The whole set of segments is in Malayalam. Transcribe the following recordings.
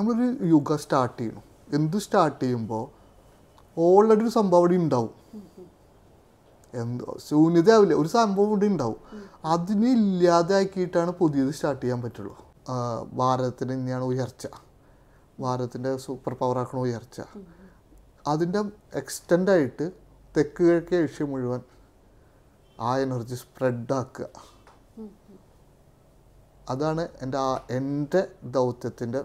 നമ്മളൊരു യുഗ സ്റ്റാർട്ട് ചെയ്യണം എന്ത് സ്റ്റാർട്ട് ചെയ്യുമ്പോൾ ഓൾറെഡി ഒരു സംഭവം അവിടെ ഉണ്ടാവും എന്തോ ശൂന്യതയാവില്ല ഒരു സംഭവം ഇവിടെ ഉണ്ടാവും അതിനെ ഇല്ലാതെ ആക്കിയിട്ടാണ് പുതിയത് സ്റ്റാർട്ട് ചെയ്യാൻ പറ്റുള്ളൂ ഭാരതത്തിന് തന്നെയാണ് ഉയർച്ച ഭാരതത്തിൻ്റെ സൂപ്പർ ആക്കണ ഉയർച്ച അതിൻ്റെ എക്സ്റ്റെൻഡായിട്ട് തെക്ക് കിഴക്കേ ഏഷ്യ മുഴുവൻ ആ എനർജി ആക്കുക അതാണ് എൻ്റെ ആ എൻ്റെ ദൗത്യത്തിൻ്റെ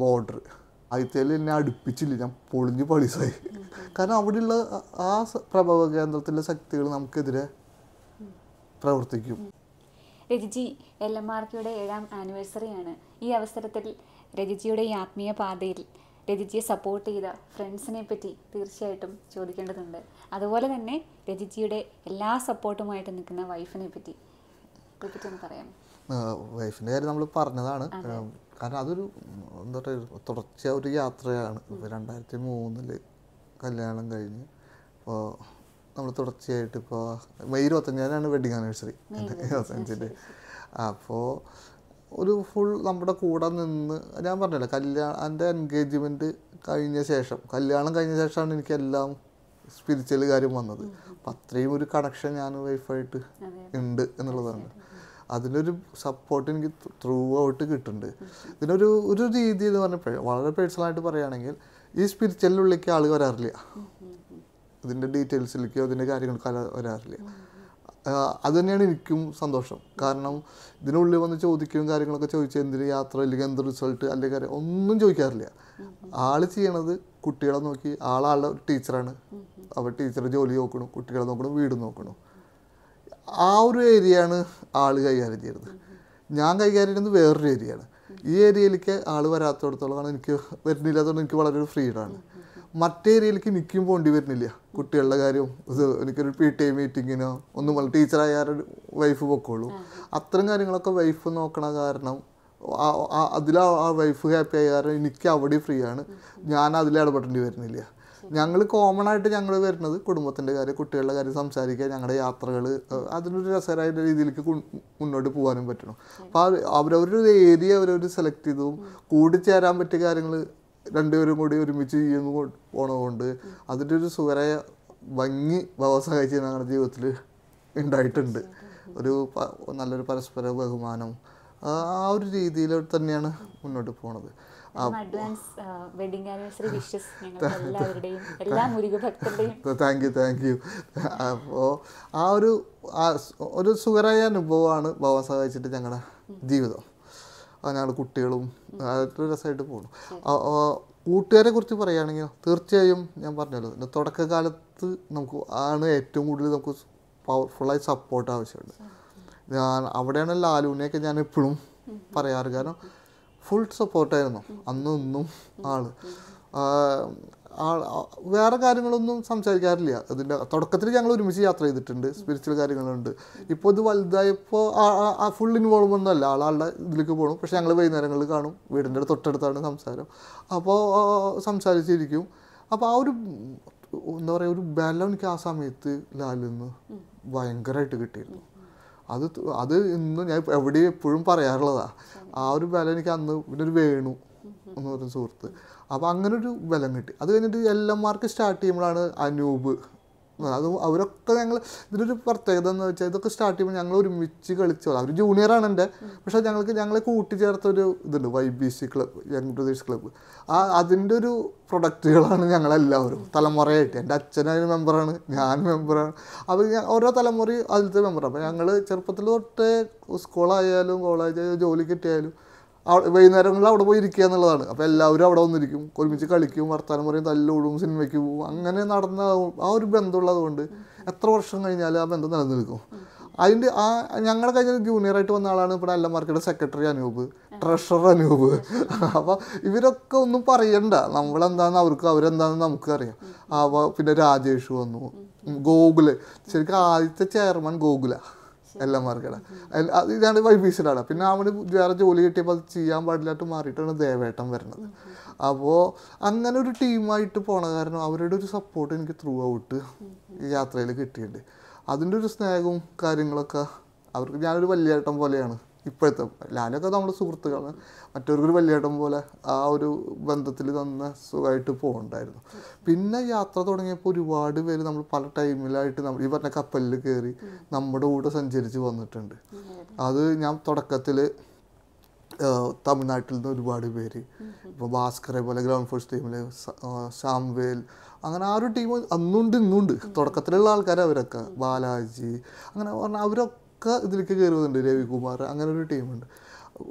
ബോർഡർ ആദ്യത്തേൽ എന്നെ അടുപ്പിച്ചില്ല ഞാൻ പൊളിഞ്ഞ് പളിസായി കാരണം അവിടെയുള്ള ആ പ്രഭവ കേന്ദ്രത്തിലെ ശക്തികൾ നമുക്കെതിരെ പ്രവർത്തിക്കും രജിജി എൽ എം ആർ കെയുടെ ഏഴാം ആനിവേഴ്സറിയാണ് ഈ അവസരത്തിൽ രജിജിയുടെ ഈ ആത്മീയ പാതയിൽ രജിജിയെ സപ്പോർട്ട് ചെയ്ത ഫ്രണ്ട്സിനെ പറ്റി തീർച്ചയായിട്ടും ചോദിക്കേണ്ടതുണ്ട് അതുപോലെ തന്നെ രജിജിയുടെ എല്ലാ സപ്പോർട്ടുമായിട്ട് നിൽക്കുന്ന വൈഫിനെ പറ്റി പറയാം വൈഫിൻ്റെ കാര്യം നമ്മൾ പറഞ്ഞതാണ് കാരണം അതൊരു എന്താ പറയുക തുടർച്ച ഒരു യാത്രയാണ് ഇപ്പോൾ രണ്ടായിരത്തി മൂന്നിൽ കല്യാണം കഴിഞ്ഞ് അപ്പോൾ നമ്മൾ തുടർച്ചയായിട്ട് ഇപ്പോൾ മെയ് ഇരുപത്തഞ്ചാണ് വെഡിങ് ആനിവേഴ്സറി ഇരുപത്തഞ്ചിൻ്റെ അപ്പോൾ ഒരു ഫുൾ നമ്മുടെ കൂടെ നിന്ന് ഞാൻ പറഞ്ഞല്ലോ കല്യാണം എൻ്റെ എൻഗേജ്മെൻറ്റ് കഴിഞ്ഞ ശേഷം കല്യാണം കഴിഞ്ഞ ശേഷമാണ് എനിക്കെല്ലാം സ്പിരിച്വൽ കാര്യം വന്നത് അപ്പം അത്രയും ഒരു കണക്ഷൻ ഞാൻ വൈഫായിട്ട് ഉണ്ട് എന്നുള്ളതാണ് അതിനൊരു സപ്പോർട്ട് എനിക്ക് ത്രൂ ഔട്ട് കിട്ടുന്നുണ്ട് ഇതിനൊരു ഒരു രീതി എന്ന് പറഞ്ഞാൽ വളരെ ആയിട്ട് പറയുകയാണെങ്കിൽ ഈ സ്പിരിച്വലിനുള്ളിലേക്ക് ആൾ വരാറില്ല ഇതിൻ്റെ ഡീറ്റെയിൽസിലേക്കോ അതിൻ്റെ കാര്യങ്ങൾക്കോ വരാറില്ല അത് തന്നെയാണ് എനിക്കും സന്തോഷം കാരണം ഇതിനുള്ളിൽ വന്ന് ചോദിക്കുകയും കാര്യങ്ങളൊക്കെ ചോദിച്ചാൽ എന്തിന് യാത്ര അല്ലെങ്കിൽ എന്ത് റിസൾട്ട് അല്ലെങ്കിൽ കാര്യം ഒന്നും ചോദിക്കാറില്ല ആൾ ചെയ്യണത് കുട്ടികളെ നോക്കി ആളാളുടെ ടീച്ചറാണ് അവർ ടീച്ചർ ജോലി നോക്കണം കുട്ടികളെ നോക്കണം വീട് നോക്കണം ആ ഒരു ഏരിയയാണ് ആൾ കൈകാര്യം ചെയ്യുന്നത് ഞാൻ കൈകാര്യം ചെയ്യുന്നത് വേറൊരു ഏരിയയാണ് ഈ ഏരിയയിലേക്ക് ആൾ വരാത്തടത്തോളം എനിക്ക് വരുന്നില്ലാത്തതുകൊണ്ട് എനിക്ക് വളരെ ഒരു മറ്റേ മറ്റേരിയയിലേക്ക് നിൽക്കും പോകേണ്ടി വരുന്നില്ല കുട്ടികളുടെ കാര്യം ഇത് എനിക്കൊരു പി ടി എ മീറ്റിങ്ങിനോ ഒന്നും പോലെ ടീച്ചറായാലും വൈഫ് പൊക്കോളൂ അത്തരം കാര്യങ്ങളൊക്കെ വൈഫ് നോക്കണ കാരണം അതിലാ ആ വൈഫ് ഹാപ്പി ആയ കാരണം എനിക്ക് അവിടെ ഫ്രീ ആണ് ഞാൻ അതിലിടപെടേണ്ടി വരുന്നില്ല ഞങ്ങൾ കോമൺ ആയിട്ട് ഞങ്ങൾ വരുന്നത് കുടുംബത്തിൻ്റെ കാര്യം കുട്ടികളുടെ കാര്യം സംസാരിക്കുക ഞങ്ങളുടെ യാത്രകൾ അതിനൊരു രസകരമായ രീതിയിലേക്ക് മുന്നോട്ട് പോകാനും പറ്റണം അപ്പോൾ അവരവരൊരു ഏരിയ അവരവർ സെലക്ട് ചെയ്തതും കൂടിച്ചേരാൻ പറ്റിയ കാര്യങ്ങൾ രണ്ടുപേരും കൂടി ഒരുമിച്ച് ചെയ്യുന്നു പോണതുകൊണ്ട് അതിൻ്റെ ഒരു സുഖരായ ഭംഗി വ്യവസായ ഞങ്ങളുടെ ജീവിതത്തിൽ ഉണ്ടായിട്ടുണ്ട് ഒരു നല്ലൊരു പരസ്പര ബഹുമാനം ആ ഒരു രീതിയിൽ തന്നെയാണ് മുന്നോട്ട് പോണത് അഡ്വാൻസ് വെഡിങ് ആനിവേഴ്സറി വിഷസ് എല്ലാവരുടെയും എല്ലാ ഭക്തരുടെയും താങ്ക് യു താങ്ക് യു അപ്പോൾ ആ ഒരു ഒരു സുഖരായ അനുഭവമാണ് ഭവൻ സഹായിച്ചിട്ട് ഞങ്ങളുടെ ജീവിതം ഞങ്ങൾ കുട്ടികളും അതൊരു രസമായിട്ട് പോകുന്നു കൂട്ടുകാരെ കുറിച്ച് പറയുകയാണെങ്കിൽ തീർച്ചയായും ഞാൻ പറഞ്ഞല്ലോ തുടക്കകാലത്ത് നമുക്ക് ആണ് ഏറ്റവും കൂടുതൽ നമുക്ക് പവർഫുള്ളായി സപ്പോർട്ട് ആവശ്യമുണ്ട് ഞാൻ അവിടെയാണ് ലാലുവിനെയൊക്കെ ഞാൻ എപ്പോഴും പറയാറ് കാരണം ഫുൾ സപ്പോർട്ടായിരുന്നു അന്നും ഇന്നും ആള് വേറെ കാര്യങ്ങളൊന്നും സംസാരിക്കാറില്ല അതിൻ്റെ തുടക്കത്തിൽ ഞങ്ങൾ ഒരുമിച്ച് യാത്ര ചെയ്തിട്ടുണ്ട് സ്പിരിച്വൽ കാര്യങ്ങളുണ്ട് ഇപ്പോൾ ഇത് വലുതായപ്പോൾ ആ ഫുൾ ഇൻവോൾവ് ഒന്നും അല്ല ആളാളുടെ ഇതിലേക്ക് പോകണം പക്ഷെ ഞങ്ങൾ വൈകുന്നേരങ്ങളിൽ കാണും വീടിൻ്റെ തൊട്ടടുത്താണ് സംസാരം അപ്പോൾ സംസാരിച്ചിരിക്കും അപ്പോൾ ആ ഒരു എന്താ പറയുക ഒരു ബലം എനിക്ക് ആ സമയത്ത് ലാലിൽ നിന്ന് ഭയങ്കരമായിട്ട് കിട്ടിയിരുന്നു അത് അത് ഇന്ന് ഞാൻ എവിടെ എപ്പോഴും പറയാറുള്ളതാ ആ ഒരു ബലം എനിക്ക് അന്ന് പിന്നെ ഒരു വേണു എന്ന് പറഞ്ഞ സുഹൃത്ത് അപ്പോൾ അങ്ങനെ ഒരു ബലം കിട്ടി അത് കഴിഞ്ഞിട്ട് എല്ലാം മാർക്ക് സ്റ്റാർട്ട് ചെയ്യുമ്പോഴാണ് അനൂപ് അത് അവരൊക്കെ ഞങ്ങൾ ഇതിനൊരു പ്രത്യേകത എന്ന് വെച്ചാൽ ഇതൊക്കെ സ്റ്റാർട്ട് ചെയ്യുമ്പോൾ ഞങ്ങൾ ഒരുമിച്ച് കളിച്ചു അവർ ജൂനിയറാണ് എൻ്റെ പക്ഷേ ഞങ്ങൾക്ക് ഞങ്ങളെ കൂട്ടിച്ചേർത്തൊരു ഇതുണ്ട് Y B C club young brothers club ആ അതിൻ്റെ ഒരു പ്രൊഡക്റ്റുകളാണ് ഞങ്ങളെല്ലാവരും തലമുറയായിട്ട് എൻ്റെ അച്ഛനൊരു മെമ്പറാണ് ഞാൻ മെമ്പറാണ് അവർ ഓരോ തലമുറയും അതിലത്തെ മെമ്പറാണ് അപ്പോൾ ഞങ്ങൾ ചെറുപ്പത്തിൽ തൊട്ടേ സ്കൂളായാലും കോളേജ് ജോലി കിട്ടിയാലും വൈകുന്നേരങ്ങളിൽ അവിടെ പോയി ഇരിക്കുക എന്നുള്ളതാണ് അപ്പോൾ എല്ലാവരും അവിടെ വന്നിരിക്കും ഒരുമിച്ച് കളിക്കും വർത്തമാനം പറയും തല്ലോടും സിനിമയ്ക്ക് പോവും അങ്ങനെ നടന്ന ആ ഒരു ബന്ധമുള്ളത് കൊണ്ട് എത്ര വർഷം കഴിഞ്ഞാൽ ആ ബന്ധം നിലനിൽക്കും അതിൻ്റെ ആ ഞങ്ങളുടെ കഴിഞ്ഞ ജൂനിയറായിട്ട് വന്ന ആളാണ് ഇവിടെ അല്ല മാർക്കിയുടെ സെക്രട്ടറി അനൂപ് ട്രഷറർ അനൂപ് അപ്പോൾ ഇവരൊക്കെ ഒന്നും പറയണ്ട നമ്മളെന്താണെന്ന് അവർക്ക് അവരെന്താണെന്ന് നമുക്കറിയാം അപ്പോൾ പിന്നെ രാജേഷ് വന്നു ഗോകുല് ശരിക്കും ആദ്യത്തെ ചെയർമാൻ ഗോകുലാണ് എല്ലാം മാർക്കടാ അത് ഇതാണ് വൈബീസിലാണ് പിന്നെ അവന് വേറെ ജോലി കിട്ടിയപ്പോൾ അത് ചെയ്യാൻ പാടില്ലാട്ട് മാറിയിട്ടാണ് ദേവേട്ടൻ വരുന്നത് അപ്പോൾ അങ്ങനെ ഒരു ടീമായിട്ട് പോണ കാരണം അവരുടെ ഒരു സപ്പോർട്ട് എനിക്ക് ത്രൂ ഔട്ട് യാത്രയിൽ കിട്ടിയിട്ടുണ്ട് അതിൻ്റെ ഒരു സ്നേഹവും കാര്യങ്ങളൊക്കെ അവർക്ക് ഞാനൊരു ഏട്ടം പോലെയാണ് ഇപ്പോഴത്തെ ലാലൊക്കെ നമ്മുടെ സുഹൃത്തുക്കളാണ് മറ്റൊരു വലിയടം പോലെ ആ ഒരു ബന്ധത്തിൽ തന്നെ സുഖമായിട്ട് പോകണ്ടായിരുന്നു പിന്നെ യാത്ര തുടങ്ങിയപ്പോൾ ഒരുപാട് പേര് നമ്മൾ പല ടൈമിലായിട്ട് നമ്മൾ ഈ പറഞ്ഞ കപ്പലിൽ കയറി നമ്മുടെ കൂടെ സഞ്ചരിച്ച് വന്നിട്ടുണ്ട് അത് ഞാൻ തുടക്കത്തിൽ തമിഴ്നാട്ടിൽ നിന്ന് ഒരുപാട് പേര് ഇപ്പോൾ ഭാസ്കറെ പോലെ ഗ്രൗണ്ട് ഫോഴ്സ് ടീമിലെ ശാംവേൽ അങ്ങനെ ആ ഒരു ടീം അന്നുണ്ട് ഇന്നുണ്ട് തുടക്കത്തിലുള്ള ആൾക്കാർ അവരൊക്കെ ബാലാജി അങ്ങനെ പറഞ്ഞാൽ അവരൊക്കെ ഒക്കെ ഇതിലേക്ക് കയറുന്നുണ്ട് രവികുമാർ അങ്ങനെ ഒരു ടീമുണ്ട്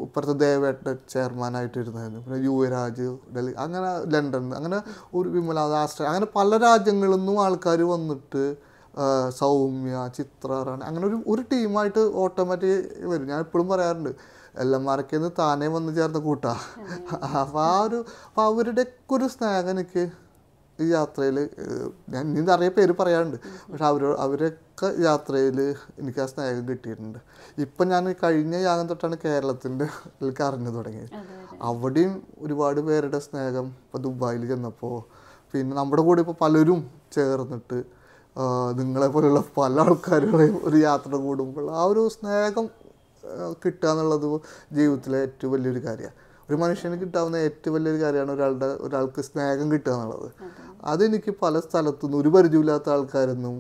ഇപ്പുറത്തെ ദേവേട്ട ചെയർമാനായിട്ടിരുന്നായിരുന്നു പിന്നെ രാജ് ഡൽഹി അങ്ങനെ ലണ്ടൻ അങ്ങനെ ഒരു വിമല ആസ്ട്ര അങ്ങനെ പല രാജ്യങ്ങളിൽ നിന്നും ആൾക്കാർ വന്നിട്ട് സൗമ്യ ചിത്ര റാണി അങ്ങനെ ഒരു ഒരു ടീമായിട്ട് ഓട്ടോമാറ്റിക് വരും ഞാൻ എപ്പോഴും പറയാറുണ്ട് എല്ലാമാരൊക്കെ താനേ വന്ന് ചേർന്ന കൂട്ടാ അപ്പോൾ ആ ഒരു അപ്പോൾ അവരുടെയൊക്കെ ഒരു സ്നേഹം എനിക്ക് ഈ യാത്രയിൽ ഞാൻ ഇനി നിറയെ പേര് പറയാറുണ്ട് പക്ഷെ അവരോ അവരൊക്കെ യാത്രയിൽ എനിക്ക് ആ സ്നേഹം കിട്ടിയിട്ടുണ്ട് ഇപ്പം ഞാൻ കഴിഞ്ഞ യാഗം തൊട്ടാണ് കേരളത്തിൻ്റെ അറിഞ്ഞു തുടങ്ങിയത് അവിടെയും ഒരുപാട് പേരുടെ സ്നേഹം ഇപ്പോൾ ദുബായിൽ ചെന്നപ്പോൾ പിന്നെ നമ്മുടെ കൂടെ ഇപ്പോൾ പലരും ചേർന്നിട്ട് നിങ്ങളെ പോലെയുള്ള പല ആൾക്കാരുടെയും ഒരു യാത്ര കൂടുമ്പോൾ ആ ഒരു സ്നേഹം കിട്ടുക എന്നുള്ളത് ജീവിതത്തിലെ ഏറ്റവും വലിയൊരു കാര്യമാണ് ഒരു മനുഷ്യന് കിട്ടാവുന്ന ഏറ്റവും വലിയൊരു കാര്യമാണ് ഒരാളുടെ ഒരാൾക്ക് സ്നേഹം കിട്ടുക എന്നുള്ളത് അതെനിക്ക് പല സ്ഥലത്തുനിന്നും ഒരു പരിചയമില്ലാത്ത ആൾക്കാരെന്നും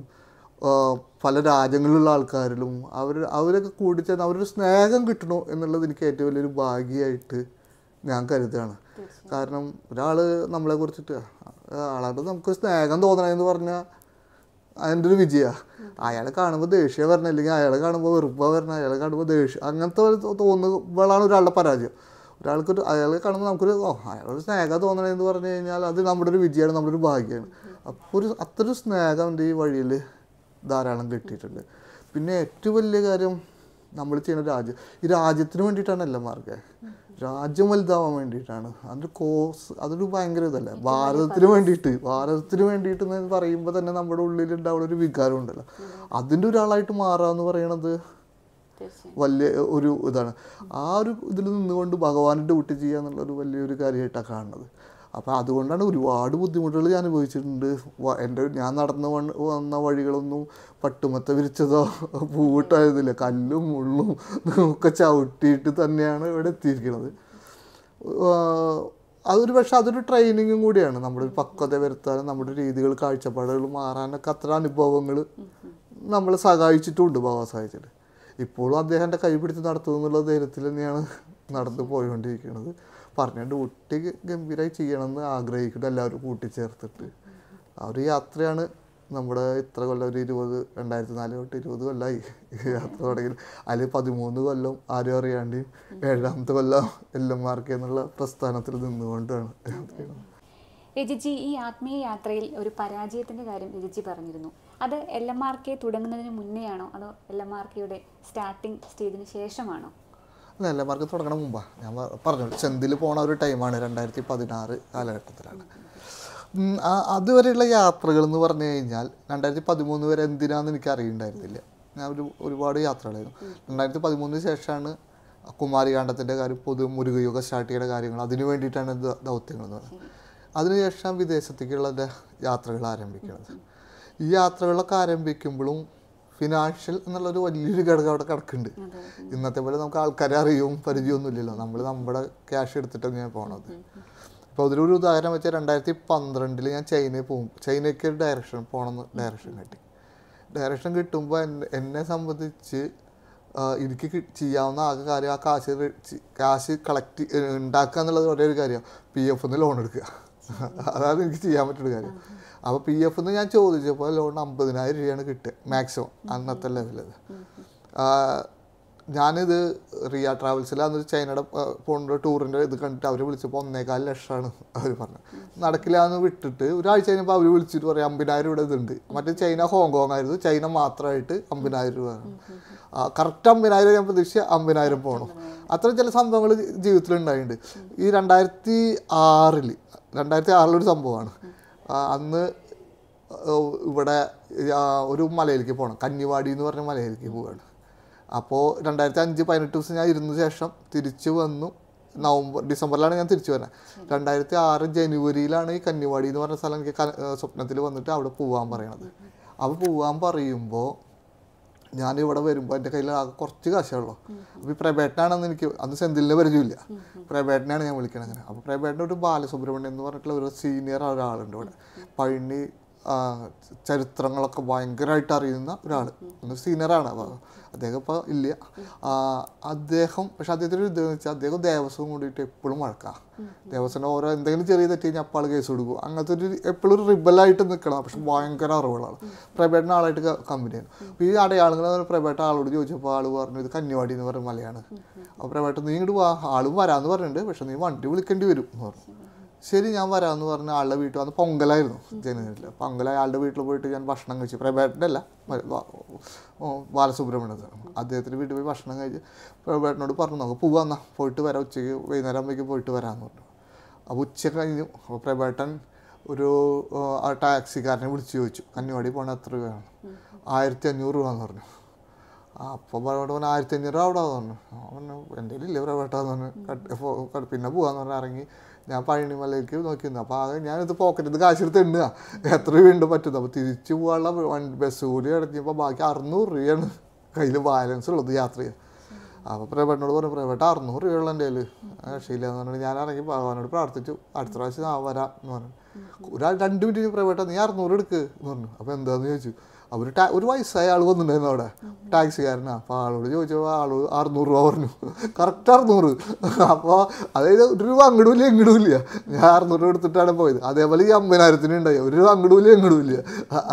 പല രാജ്യങ്ങളിലുള്ള ആൾക്കാരിലും അവർ അവരൊക്കെ കൂടിച്ചേർന്ന് അവരൊരു സ്നേഹം കിട്ടണോ എന്നുള്ളത് എനിക്ക് ഏറ്റവും വലിയൊരു ഭാഗ്യമായിട്ട് ഞാൻ കരുതുകയാണ് കാരണം ഒരാൾ നമ്മളെ കുറിച്ചിട്ട് ആളോട് നമുക്ക് സ്നേഹം എന്ന് പറഞ്ഞാൽ അതിൻ്റെ ഒരു വിജയമാണ് അയാളെ കാണുമ്പോൾ ദേഷ്യം വരണം അല്ലെങ്കിൽ അയാളെ കാണുമ്പോൾ വെറുപ്പ വരണം അയാളെ കാണുമ്പോൾ ദേഷ്യം അങ്ങനത്തെ തോന്നുമ്പോഴാണ് ഒരാളുടെ പരാജയം ഒരാൾക്കൊരു അയാളെ കാണുമ്പോൾ നമുക്കൊരു ഓ അയാളൊരു സ്നേഹം എന്ന് പറഞ്ഞു കഴിഞ്ഞാൽ അത് നമ്മുടെ ഒരു വിജയമാണ് നമ്മുടെ ഒരു ഭാഗ്യമാണ് അപ്പോൾ ഒരു അത്രയൊരു സ്നേഹം എൻ്റെ ഈ വഴിയിൽ ധാരാളം കിട്ടിയിട്ടുണ്ട് പിന്നെ ഏറ്റവും വലിയ കാര്യം നമ്മൾ ചെയ്യുന്ന രാജ്യം ഈ രാജ്യത്തിന് വേണ്ടിയിട്ടാണ് എല്ലാം മാർഗ്ഗം രാജ്യം വലുതാവാൻ വേണ്ടിയിട്ടാണ് അതൊരു കോഴ്സ് അതൊരു ഭയങ്കര ഇതല്ല ഭാരതത്തിന് വേണ്ടിയിട്ട് ഭാരതത്തിന് വേണ്ടിയിട്ട് എന്ന് പറയുമ്പോൾ തന്നെ നമ്മുടെ ഉള്ളിൽ ഉണ്ടാവുന്ന ഒരു വികാരം ഉണ്ടല്ലോ അതിൻ്റെ ഒരാളായിട്ട് മാറുക എന്ന് പറയണത് വലിയ ഒരു ഇതാണ് ആ ഒരു ഇതിൽ നിന്നുകൊണ്ട് ഭഗവാനിൻ്റെ വിട്ട് ചെയ്യുക എന്നുള്ളൊരു വലിയൊരു കാര്യമായിട്ടാണ് കാണുന്നത് അപ്പോൾ അതുകൊണ്ടാണ് ഒരുപാട് ബുദ്ധിമുട്ടുകൾ ഞാൻ അനുഭവിച്ചിട്ടുണ്ട് എൻ്റെ ഞാൻ നടന്നു വന്ന വഴികളൊന്നും പട്ടുമത്ത വിരിച്ചതോ പൂവിട്ടായിരുന്നില്ല കല്ലും മുള്ളും ഒക്കെ ചവിട്ടിയിട്ട് തന്നെയാണ് ഇവിടെ എത്തിയിരിക്കുന്നത് അതൊരു പക്ഷെ അതൊരു ട്രെയിനിങ്ങും കൂടിയാണ് നമ്മുടെ പക്വത വരുത്താനും നമ്മുടെ രീതികൾ കാഴ്ചപ്പാടുകൾ മാറാനൊക്കെ അത്ര അനുഭവങ്ങൾ നമ്മളെ സഹായിച്ചിട്ടുണ്ട് ഭഗവാൻ സഹായിച്ചിട്ട് ഇപ്പോഴും അദ്ദേഹം എൻ്റെ കൈപിടിച്ച് എന്നുള്ള ധൈര്യത്തിൽ തന്നെയാണ് നടന്നു പോയിക്കൊണ്ടിരിക്കുന്നത് പറഞ്ഞുകൊണ്ട് കുട്ടി ഗംഭീരമായി ചെയ്യണമെന്ന് ആഗ്രഹിക്കുന്നു എല്ലാവരും കൂട്ടിച്ചേർത്തിട്ട് ആ ഒരു യാത്രയാണ് നമ്മുടെ ഇത്ര കൊല്ലം ഒരു ഇരുപത് രണ്ടായിരത്തി നാല് തൊട്ട് ഇരുപത് കൊല്ലമായി യാത്ര തുടങ്ങി അതിൽ പതിമൂന്ന് കൊല്ലം ആരും അറിയാണ്ട് ഏഴാമത്തെ കൊല്ലം എല്ലാം മാർക്ക് എന്നുള്ള പ്രസ്ഥാനത്തിൽ നിന്നുകൊണ്ടാണ് രജിജി ഈ ആത്മീയ യാത്രയിൽ ഒരു പരാജയത്തിൻ്റെ കാര്യം രജിജി പറഞ്ഞിരുന്നു അത് എൽ എം ആർ കെ തുടങ്ങുന്നതിന് മുന്നെയാണോ അതോ എൽ എം ആർ കെയുടെ സ്റ്റാർട്ടിംഗ് സ്റ്റേജിന് ശേഷമാണോ അല്ല കെ തുടങ്ങണ മുമ്പാ ഞാൻ പറഞ്ഞു ചെന്തിൽ പോണ ഒരു ടൈമാണ് രണ്ടായിരത്തി പതിനാറ് കാലഘട്ടത്തിലാണ് അതുവരെയുള്ള യാത്രകൾ എന്ന് പറഞ്ഞു കഴിഞ്ഞാൽ രണ്ടായിരത്തി പതിമൂന്ന് വരെ എന്തിനാന്ന് എനിക്ക് അറിയണ്ടായിരുന്നില്ല ഞാൻ ഒരു ഒരുപാട് യാത്രകളായിരുന്നു രണ്ടായിരത്തി പതിമൂന്നിന് ശേഷമാണ് കുമാരികാണ്ഡത്തിൻ്റെ കാര്യം പൊതു മുരുകയോഗ സ്റ്റാർട്ട് ചെയ്യുന്ന കാര്യങ്ങൾ അതിനു വേണ്ടിയിട്ടാണ് ദൗത്യങ്ങൾ എന്ന് പറയുന്നത് അതിനുശേഷം വിദേശത്തേക്കുള്ള യാത്രകൾ ആരംഭിക്കുന്നത് ഈ യാത്രകളൊക്കെ ആരംഭിക്കുമ്പോഴും ഫിനാൻഷ്യൽ എന്നുള്ളൊരു വലിയൊരു ഘടകം അവിടെ കിടക്കുന്നുണ്ട് ഇന്നത്തെ പോലെ നമുക്ക് ആൾക്കാരെ അറിയും പരിചയമൊന്നുമില്ലല്ലോ നമ്മൾ നമ്മുടെ ക്യാഷ് എടുത്തിട്ട് തന്നെയാണ് പോണത് അപ്പോൾ അതിലൊരു ഉദാഹരണം വെച്ചാൽ രണ്ടായിരത്തി പന്ത്രണ്ടിൽ ഞാൻ ചൈനയിൽ പോകും ചൈനയ്ക്ക് ഡയറക്ഷൻ പോകണമെന്ന് ഡയറക്ഷൻ കിട്ടി ഡയറക്ഷൻ കിട്ടുമ്പോൾ എന്നെ സംബന്ധിച്ച് എനിക്ക് ചെയ്യാവുന്ന ആകെ കാര്യം ആ കാശ് കാശ് കളക്ട് ഉണ്ടാക്കുക എന്നുള്ളത് ഒരേ ഒരു കാര്യമാണ് പി എഫ് ഒന്ന് ലോൺ എടുക്കുക അതാണ് എനിക്ക് ചെയ്യാൻ പറ്റുന്ന കാര്യം അപ്പോൾ പി എഫ് എന്ന് ഞാൻ ചോദിച്ചപ്പോൾ ലോൺ അമ്പതിനായിരം രൂപയാണ് കിട്ടുക മാക്സിമം അന്നത്തെ ലെവലിൽ ഞാനിത് റിയ ട്രാവൽസിലാന്ന് ചൈനയുടെ പോകേണ്ട ടൂറിൻ്റെ ഇത് കണ്ടിട്ട് അവർ വിളിച്ചപ്പോൾ ഒന്നേകാൽ ലക്ഷമാണ് അവർ പറഞ്ഞത് നടക്കില്ലാന്ന് വിട്ടിട്ട് ഒരാഴ്ച കഴിഞ്ഞപ്പോൾ അവർ വിളിച്ചിട്ട് പറയും അമ്പതിനായിരം രൂപയുടെ ഇതുണ്ട് മറ്റേ ചൈന ഹോങ്കോങ് ആയിരുന്നു ചൈന മാത്രമായിട്ട് അമ്പതിനായിരം രൂപയാണ് കറക്റ്റ് അമ്പതിനായിരം ഞാൻ പ്രതീക്ഷിച്ച് അമ്പതിനായിരം പോകണം അത്ര ചില സംഭവങ്ങൾ ജീവിതത്തിൽ ഉണ്ടായിട്ടുണ്ട് ഈ രണ്ടായിരത്തി ആറിൽ രണ്ടായിരത്തി ആറിലൊരു സംഭവമാണ് അന്ന് ഇവിടെ ഒരു മലയിലേക്ക് പോകണം കന്നിവാടി എന്ന് പറഞ്ഞ മലയിലേക്ക് പോവുകയാണ് അപ്പോൾ രണ്ടായിരത്തി അഞ്ച് പതിനെട്ട് ദിവസം ഞാൻ ഇരുന്ന ശേഷം തിരിച്ചു വന്നു നവംബർ ഡിസംബറിലാണ് ഞാൻ തിരിച്ചു വരുന്നത് രണ്ടായിരത്തി ആറ് ജനുവരിയിലാണ് ഈ കന്നിവാടി എന്ന് പറഞ്ഞ സ്ഥലം എനിക്ക് സ്വപ്നത്തിൽ വന്നിട്ട് അവിടെ പോവാൻ പറയണത് അപ്പോൾ പോവാൻ പറയുമ്പോൾ ഞാൻ ഇവിടെ വരുമ്പോൾ എൻ്റെ കയ്യിൽ ആകെ കുറച്ച് കാശുള്ളൂ അപ്പോൾ ഈ പ്രേബേട്ടനാണെന്ന് എനിക്ക് അന്ന് സെന്തിലിൻ്റെ പരിചയമില്ല പ്രേബേട്ടനെയാണ് ഞാൻ വിളിക്കണത് അങ്ങനെ അപ്പോൾ പ്രേബേട്ടൻ്റെ ഒരു ബാലസുബ്രഹ്മണ്യം എന്ന് പറഞ്ഞിട്ടുള്ള ഒരു സീനിയർ ഒരാളുണ്ട് ഇവിടെ പഴനി ചരിത്രങ്ങളൊക്കെ ഭയങ്കരമായിട്ട് അറിയുന്ന ഒരാൾ ഒന്ന് സീനിയറാണ് അപ്പോൾ അദ്ദേഹം ഇപ്പോൾ ഇല്ല അദ്ദേഹം പക്ഷെ അദ്ദേഹത്തിൻ്റെ ഒരു ഇതെന്ന് വെച്ചാൽ അദ്ദേഹം ദേവസ്വം കൂടിയിട്ട് എപ്പോഴും വഴക്കാം ദേവസ്വൻ്റെ ഓരോ എന്തെങ്കിലും ചെറിയ തെറ്റ് കഴിഞ്ഞാൽ അപ്പോൾ കേസ് കൊടുക്കും അങ്ങനത്തെ ഒരു എപ്പോഴും ഒരു റിബലായിട്ട് നിൽക്കണം പക്ഷെ ഭയങ്കര അറിവുകളാണ് പ്രൈവറ്റിന് ആളായിട്ട് കമ്പനിയാണ് അപ്പോൾ ഈ അടയാളങ്ങൾ പ്രൈവറ്റ് ആളോട് ചോദിച്ചപ്പോൾ ആൾ പറഞ്ഞു ഇത് കന്നിവാടി എന്ന് പറഞ്ഞ മലയാണ് അപ്പോൾ പ്രൈവറ്റ് നീ ഇങ്ങോട്ട് വാ ആളും വരാമെന്ന് പറഞ്ഞിട്ടുണ്ട് പക്ഷെ നീ വണ്ടി വിളിക്കേണ്ടി വരും എന്ന് പറഞ്ഞു ശരി ഞാൻ വരാമെന്ന് പറഞ്ഞ ആളുടെ വീട്ടിൽ വന്ന് പൊങ്കലായിരുന്നു ജനുവരിയിൽ പൊങ്കല ആളുടെ വീട്ടിൽ പോയിട്ട് ഞാൻ ഭക്ഷണം കഴിച്ചു പ്രഭേട്ടനല്ല ബാലസുബ്രഹ്മണ്യത്തിൽ അദ്ദേഹത്തിൻ്റെ വീട്ടിൽ പോയി ഭക്ഷണം കഴിച്ച് പ്രഭേട്ടനോട് പറഞ്ഞു നമുക്ക് എന്നാൽ പോയിട്ട് വരാം ഉച്ചയ്ക്ക് വൈകുന്നേരം ആകുമ്പോഴേക്കും പോയിട്ട് വരാമെന്ന് പറഞ്ഞു അപ്പോൾ ഉച്ച കഴിഞ്ഞു അപ്പോൾ ഒരു ടാക്സിക്കാരനെ വിളിച്ച് ചോദിച്ചു കന്നിവാടി പോകണ എത്ര രൂപയാണ് ആയിരത്തി അഞ്ഞൂറ് രൂപ എന്ന് പറഞ്ഞു അപ്പോൾ പറയോട് പറഞ്ഞു ആയിരത്തി അഞ്ഞൂറ് അവിടെ പറഞ്ഞു പറഞ്ഞു എൻ്റെ ഇല്ലേ ഇല്ല പറഞ്ഞു പിന്നെ പോകാമെന്ന് പറഞ്ഞു ഇറങ്ങി ഞാൻ പഴനിമലയ്ക്ക് നോക്കി നിന്നു അപ്പോൾ അത് ഞാനിത് പോക്കറ്റിൽ ഇത് എടുത്ത് എണ്ണുക എത്ര വീണ്ടും പറ്റുന്നു അപ്പോൾ തിരിച്ചു പോകാനുള്ള വണ്ടി ബസ് കൂലി അടഞ്ഞപ്പോൾ ബാക്കി അറുന്നൂറ് രൂപയാണ് കയ്യിൽ ബാലൻസ് ഉള്ളത് യാത്ര ചെയ്യാൻ അപ്പോൾ പ്രൈവറ്റിനോട് പറഞ്ഞു പ്രൈവറ്റ് അറുന്നൂറ് രൂപയുള്ള എൻ്റെ കയ്യിൽ രക്ഷയില്ല എന്ന് ഞാൻ ഇറങ്ങി ഭഗവാനോട് പ്രാർത്ഥിച്ചു അടുത്ത പ്രാവശ്യം ഞാൻ വരാം എന്ന് പറഞ്ഞു ഒരാൾ രണ്ട് മിനിറ്റ് പ്രേപേട്ട നീ അറുന്നൂറ് എടുക്ക് എന്ന് പറഞ്ഞു അപ്പോൾ എന്താണെന്ന് ചോദിച്ചു അവർ ടാ ഒരു വയസ്സായ ആൾ വന്നിട്ടുണ്ടായിരുന്നു അവിടെ ടാക്സിക്കാരനാണ് അപ്പോൾ ആളോട് ചോദിച്ചപ്പോൾ ആൾ അറുന്നൂറ് രൂപ പറഞ്ഞു കറക്റ്റ് അറുന്നൂറ് അപ്പോൾ അതായത് ഒരു രൂപ അങ്ങടുമില്ല ഇങ്ങടുമില്ല ഞാൻ അറുന്നൂറ് രൂപ എടുത്തിട്ടാണ് പോയത് അതേപോലെ ഈ അമ്പതിനായിരത്തിന് ഉണ്ടായി ഒരു രൂപ അങ്ങടുമില്ല ഇങ്ങടുമില്ല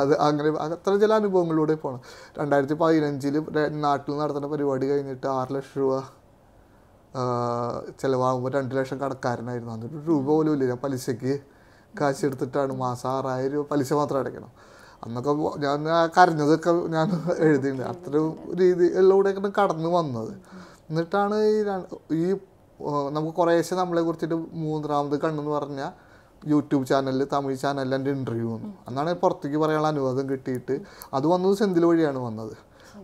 അത് അങ്ങനെ അത്ര ചില അനുഭവങ്ങളിലൂടെ പോകണം രണ്ടായിരത്തി പതിനഞ്ചിൽ നാട്ടിൽ നടത്തുന്ന പരിപാടി കഴിഞ്ഞിട്ട് ആറ് ലക്ഷം രൂപ ചിലവാകുമ്പോൾ രണ്ട് ലക്ഷം കടക്കാരനായിരുന്നു എന്നിട്ട് രൂപ പോലും ഇല്ല പലിശയ്ക്ക് കാശ് എടുത്തിട്ടാണ് മാസം ആറായിരം രൂപ പലിശ മാത്രം അടയ്ക്കണം അന്നൊക്കെ ഞാൻ ആ കരഞ്ഞതൊക്കെ ഞാൻ എഴുതിയിട്ടുണ്ട് അത്രയും രീതിയിലൂടെയൊക്കെ കടന്നു വന്നത് എന്നിട്ടാണ് ഈ ഈ നമുക്ക് കുറേശ്ശെ നമ്മളെ കുറിച്ചിട്ട് മൂന്നാമത് കണ്ണെന്ന് പറഞ്ഞാൽ യൂട്യൂബ് ചാനലിൽ തമിഴ് ചാനലിൽ എൻ്റെ ഇൻ്റർവ്യൂ വന്നു അന്നാണ് പുറത്തേക്ക് പറയാനുള്ള അനുവാദം കിട്ടിയിട്ട് അത് വന്നത് സെന്തിൽ വഴിയാണ് വന്നത്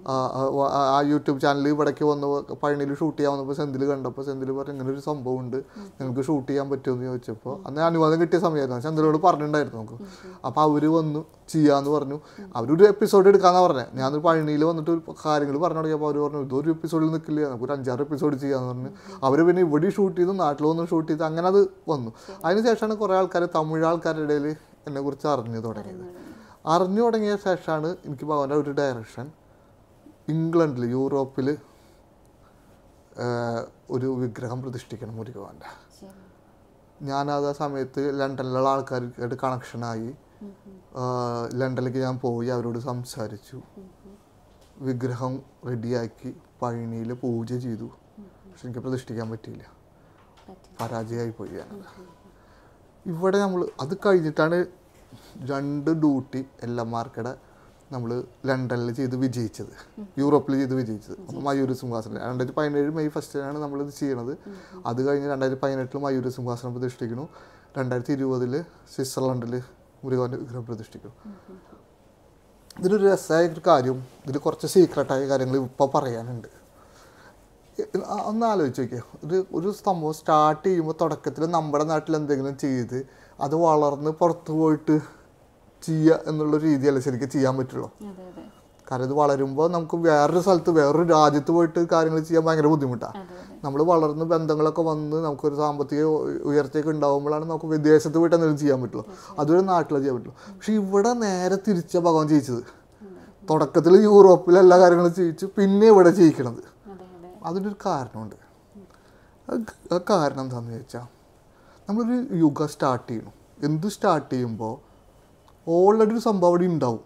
ആ യൂട്യൂബ് ചാനൽ ഇവിടേക്ക് വന്ന് പഴനിയിൽ ഷൂട്ട് ചെയ്യാൻ വന്നപ്പോൾ സെന്തിൽ കണ്ടപ്പോൾ സെന്തിൽ പറഞ്ഞു ഇങ്ങനെ ഒരു സംഭവം ഉണ്ട് നിങ്ങൾക്ക് ഷൂട്ട് ചെയ്യാൻ പറ്റുമെന്ന് ചോദിച്ചപ്പോൾ അന്ന് അനുവാദം കിട്ടിയ സമയമായിരുന്നു ചന്ദ്രനോട് പറഞ്ഞിട്ടുണ്ടായിരുന്നു നമുക്ക് അപ്പോൾ അവർ വന്നു ചെയ്യാന്ന് പറഞ്ഞു അവരൊരു എപ്പിസോഡ് എടുക്കാന്നാ പറഞ്ഞത് ഞാൻ പഴനിയിൽ വന്നിട്ട് ഒരു കാര്യങ്ങൾ പറഞ്ഞു തുടങ്ങിയപ്പോൾ അവർ പറഞ്ഞു ഇതൊരു എപ്പിസോഡിൽ നിൽക്കില്ല നമുക്ക് ഒരു അഞ്ചാറ് എപ്പിസോഡ് ചെയ്യാന്ന് പറഞ്ഞു അവർ പിന്നെ ഇവിടെ ഷൂട്ട് ചെയ്ത് നാട്ടിൽ വന്ന് ഷൂട്ട് ചെയ്ത് അങ്ങനെ അത് വന്നു അതിനുശേഷമാണ് കുറേ ആൾക്കാർ തമിഴ് ആൾക്കാരുടെ ഇടയിൽ എന്നെക്കുറിച്ച് അറിഞ്ഞു തുടങ്ങിയത് അറിഞ്ഞു തുടങ്ങിയ ശേഷമാണ് എനിക്ക് ഭഗവാന്റെ ഒരു ഡയറക്ഷൻ ഇംഗ്ലണ്ടിൽ യൂറോപ്പിൽ ഒരു വിഗ്രഹം പ്രതിഷ്ഠിക്കണം മുരുകവാൻ്റെ ഞാനത് ആ സമയത്ത് ലണ്ടനിലുള്ള ആൾക്കാർക്കായിട്ട് കണക്ഷനായി ലണ്ടനിലേക്ക് ഞാൻ പോയി അവരോട് സംസാരിച്ചു വിഗ്രഹം റെഡിയാക്കി പഴനിയിൽ പൂജ ചെയ്തു പക്ഷെ എനിക്ക് പ്രതിഷ്ഠിക്കാൻ പറ്റിയില്ല പരാജയമായി പോയി ഞാനത് ഇവിടെ നമ്മൾ അത് കഴിഞ്ഞിട്ടാണ് രണ്ട് ഡ്യൂട്ടി എല്ലാം മാർക്കടെ നമ്മൾ ലണ്ടനിൽ ചെയ്ത് വിജയിച്ചത് യൂറോപ്പിൽ ചെയ്ത് വിജയിച്ചത് അപ്പോൾ മയൂര സിംഹാസനം രണ്ടായിരത്തി പതിനേഴ് മെയ് ഫസ്റ്റിനാണ് നമ്മളിത് ചെയ്യണത് അത് കഴിഞ്ഞ് രണ്ടായിരത്തി പതിനെട്ടിൽ മയൂര സിംഹാസനം പ്രതിഷ്ഠിക്കുന്നു രണ്ടായിരത്തി ഇരുപതിൽ സ്വിറ്റ്സർലൻഡിൽ മുരുകാൻ്റെ വിഗ്രഹം പ്രതിഷ്ഠിക്കും ഇതിലൊരു രസമായ ഒരു കാര്യം ഇതിൽ കുറച്ച് സീക്രട്ടായ കാര്യങ്ങൾ ഇപ്പോൾ പറയാനുണ്ട് ഒന്ന് ആലോചിച്ച് നോക്കിയാൽ ഒരു ഒരു സംഭവം സ്റ്റാർട്ട് ചെയ്യുമ്പോൾ തുടക്കത്തിൽ നമ്മുടെ നാട്ടിൽ എന്തെങ്കിലും ചെയ്ത് അത് വളർന്ന് പുറത്തു പോയിട്ട് ചെയ്യുക എന്നുള്ള രീതിയല്ല ശരിക്കും ചെയ്യാൻ പറ്റുള്ളൂ കാരണം ഇത് വളരുമ്പോൾ നമുക്ക് വേറൊരു സ്ഥലത്ത് വേറൊരു രാജ്യത്ത് പോയിട്ട് കാര്യങ്ങൾ ചെയ്യാൻ ഭയങ്കര ബുദ്ധിമുട്ടാണ് നമ്മൾ വളർന്ന് ബന്ധങ്ങളൊക്കെ വന്ന് നമുക്കൊരു സാമ്പത്തിക ഉയർച്ചയൊക്കെ ഉണ്ടാകുമ്പോഴാണ് നമുക്ക് വിദേശത്ത് പോയിട്ട് എന്തെങ്കിലും ചെയ്യാൻ പറ്റുള്ളൂ അതൊരു നാട്ടിലേ ചെയ്യാൻ പറ്റുള്ളൂ പക്ഷെ ഇവിടെ നേരെ തിരിച്ച ഭഗവാൻ ചെയ്യിച്ചത് തുടക്കത്തിൽ യൂറോപ്പിൽ എല്ലാ കാര്യങ്ങളും ചെയ്യിച്ച് പിന്നെ ഇവിടെ ചെയ്യിക്കണത് അതിനൊരു കാരണമുണ്ട് കാരണം എന്താണെന്ന് ചോദിച്ചാൽ നമ്മളൊരു യുഗ സ്റ്റാർട്ട് ചെയ്യണം എന്ത് സ്റ്റാർട്ട് ചെയ്യുമ്പോൾ ഓൾറെഡി ഒരു സംഭവം അവിടെ ഉണ്ടാവും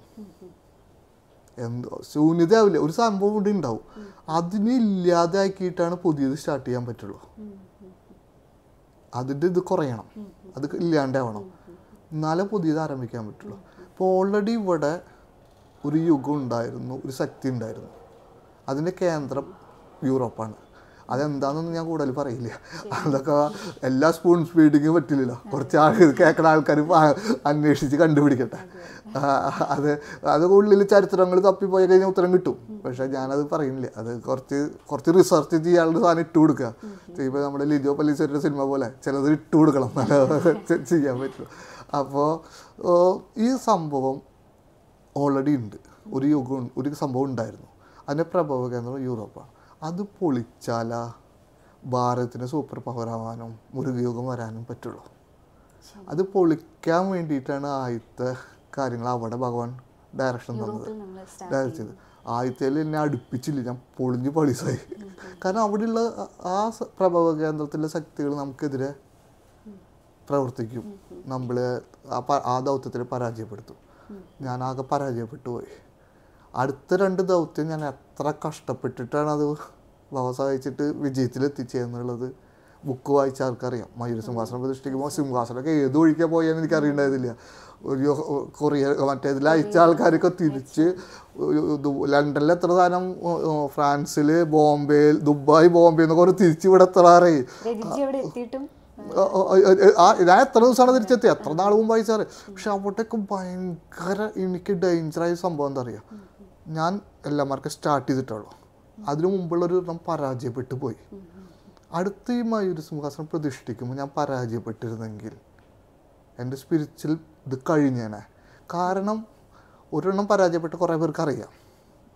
എന്തോ ശൂന്യതയാവില്ല ഒരു സംഭവം ഇവിടെ ഉണ്ടാവും അതിനെ ഇല്ലാതെ ആക്കിയിട്ടാണ് പുതിയത് സ്റ്റാർട്ട് ചെയ്യാൻ പറ്റുള്ളൂ അതിൻ്റെ ഇത് കുറയണം അത് ഇല്ലാണ്ടാവണം എന്നാലേ പുതിയത് ആരംഭിക്കാൻ പറ്റുള്ളൂ ഇപ്പോൾ ഓൾറെഡി ഇവിടെ ഒരു യുഗം ഉണ്ടായിരുന്നു ഒരു ശക്തി ഉണ്ടായിരുന്നു അതിൻ്റെ കേന്ദ്രം യൂറോപ്പാണ് അതെന്താണെന്നൊന്നും ഞാൻ കൂടുതൽ പറയില്ല അതൊക്കെ എല്ലാ സ്പൂൺ ഫീഡിങ്ങും പറ്റില്ലല്ലോ കുറച്ച് ആൾ കേൾക്കുന്ന ആൾക്കാർ അന്വേഷിച്ച് കണ്ടുപിടിക്കട്ടെ അത് അത് ഉള്ളിൽ ചരിത്രങ്ങൾ തപ്പിപ്പോയ കഴിഞ്ഞാൽ ഉത്തരം കിട്ടും പക്ഷേ ഞാനത് പറയുന്നില്ല അത് കുറച്ച് കുറച്ച് റിസർച്ച് ചെയ്യാനുള്ള സാധനം ഇട്ട് കൊടുക്കുക ചെയ്യുമ്പോൾ നമ്മുടെ ലിജോ പല്ലിശ്വരുടെ സിനിമ പോലെ ചിലത് ഇട്ട് കൊടുക്കണം ചെയ്യാൻ പറ്റും അപ്പോൾ ഈ സംഭവം ഓൾറെഡി ഉണ്ട് ഒരു യുഗം ഒരു സംഭവം ഉണ്ടായിരുന്നു അതിൻ്റെ പ്രഭവ കേന്ദ്രം യൂറോപ്പാണ് അത് പൊളിച്ചാല ഭാരതത്തിൻ്റെ സൂപ്പർ പവർ ആവാനും മുരുകയോഗം വരാനും പറ്റുള്ളൂ അത് പൊളിക്കാൻ വേണ്ടിയിട്ടാണ് ആദ്യത്തെ കാര്യങ്ങൾ അവിടെ ഭഗവാൻ ഡയറക്ഷൻ തന്നത് ഡയറക്ട് ആദ്യത്തെ എന്നെ അടുപ്പിച്ചില്ല ഞാൻ പൊളിഞ്ഞ് പളിസായി കാരണം അവിടെയുള്ള ആ പ്രഭവ കേന്ദ്രത്തിലെ ശക്തികൾ നമുക്കെതിരെ പ്രവർത്തിക്കും നമ്മളെ ആ ദൗത്യത്തിൽ പരാജയപ്പെടുത്തും ഞാൻ ആകെ പരാജയപ്പെട്ടു പോയി അടുത്ത രണ്ട് ദൗത്യം ഞാൻ എത്ര കഷ്ടപ്പെട്ടിട്ടാണ് അത് വിജയത്തിൽ വിജയത്തിലെത്തിച്ചേന്നുള്ളത് ബുക്ക് വായിച്ച ആൾക്കറിയാം മയൂര സിംഹാസനം പ്രതിഷ്ഠിക്കുമ്പോൾ സിംഹാസനമൊക്കെ ഏത് ഒഴിക്കാൻ പോയാൽ എനിക്ക് അറിയേണ്ടതില്ല ഒരു കൊറിയ മറ്റേ ഇതിൽ അയച്ച ആൾക്കാരൊക്കെ തിരിച്ച് ലണ്ടനിൽ എത്ര സാധനം ഫ്രാൻസിൽ ബോംബെയിൽ ദുബായ് ബോംബെ എന്നൊക്കെ ഒരു തിരിച്ച് ഇവിടെ എത്താറേ ഞാൻ എത്ര ദിവസമാണ് തിരിച്ചെത്തി എത്ര നാൾ മുമ്പ് അയച്ചാറ് പക്ഷെ അവിടെയൊക്കെ ഭയങ്കര എനിക്ക് ഡേഞ്ചറായ സംഭവം എന്താ അറിയാം ഞാൻ എല്ലാമാർക്കും സ്റ്റാർട്ട് ചെയ്തിട്ടുള്ളൂ അതിനു മുമ്പുള്ളൊരു ഞാൻ പരാജയപ്പെട്ടു പോയി അടുത്ത ഈ മയൂരി സിംഹാസനം പ്രതിഷ്ഠിക്കുമ്പോൾ ഞാൻ പരാജയപ്പെട്ടിരുന്നെങ്കിൽ എൻ്റെ സ്പിരിച്വൽ ഇത് കഴിഞ്ഞേനെ കാരണം ഒരെണ്ണം പരാജയപ്പെട്ട് കുറേ പേർക്ക് അറിയാം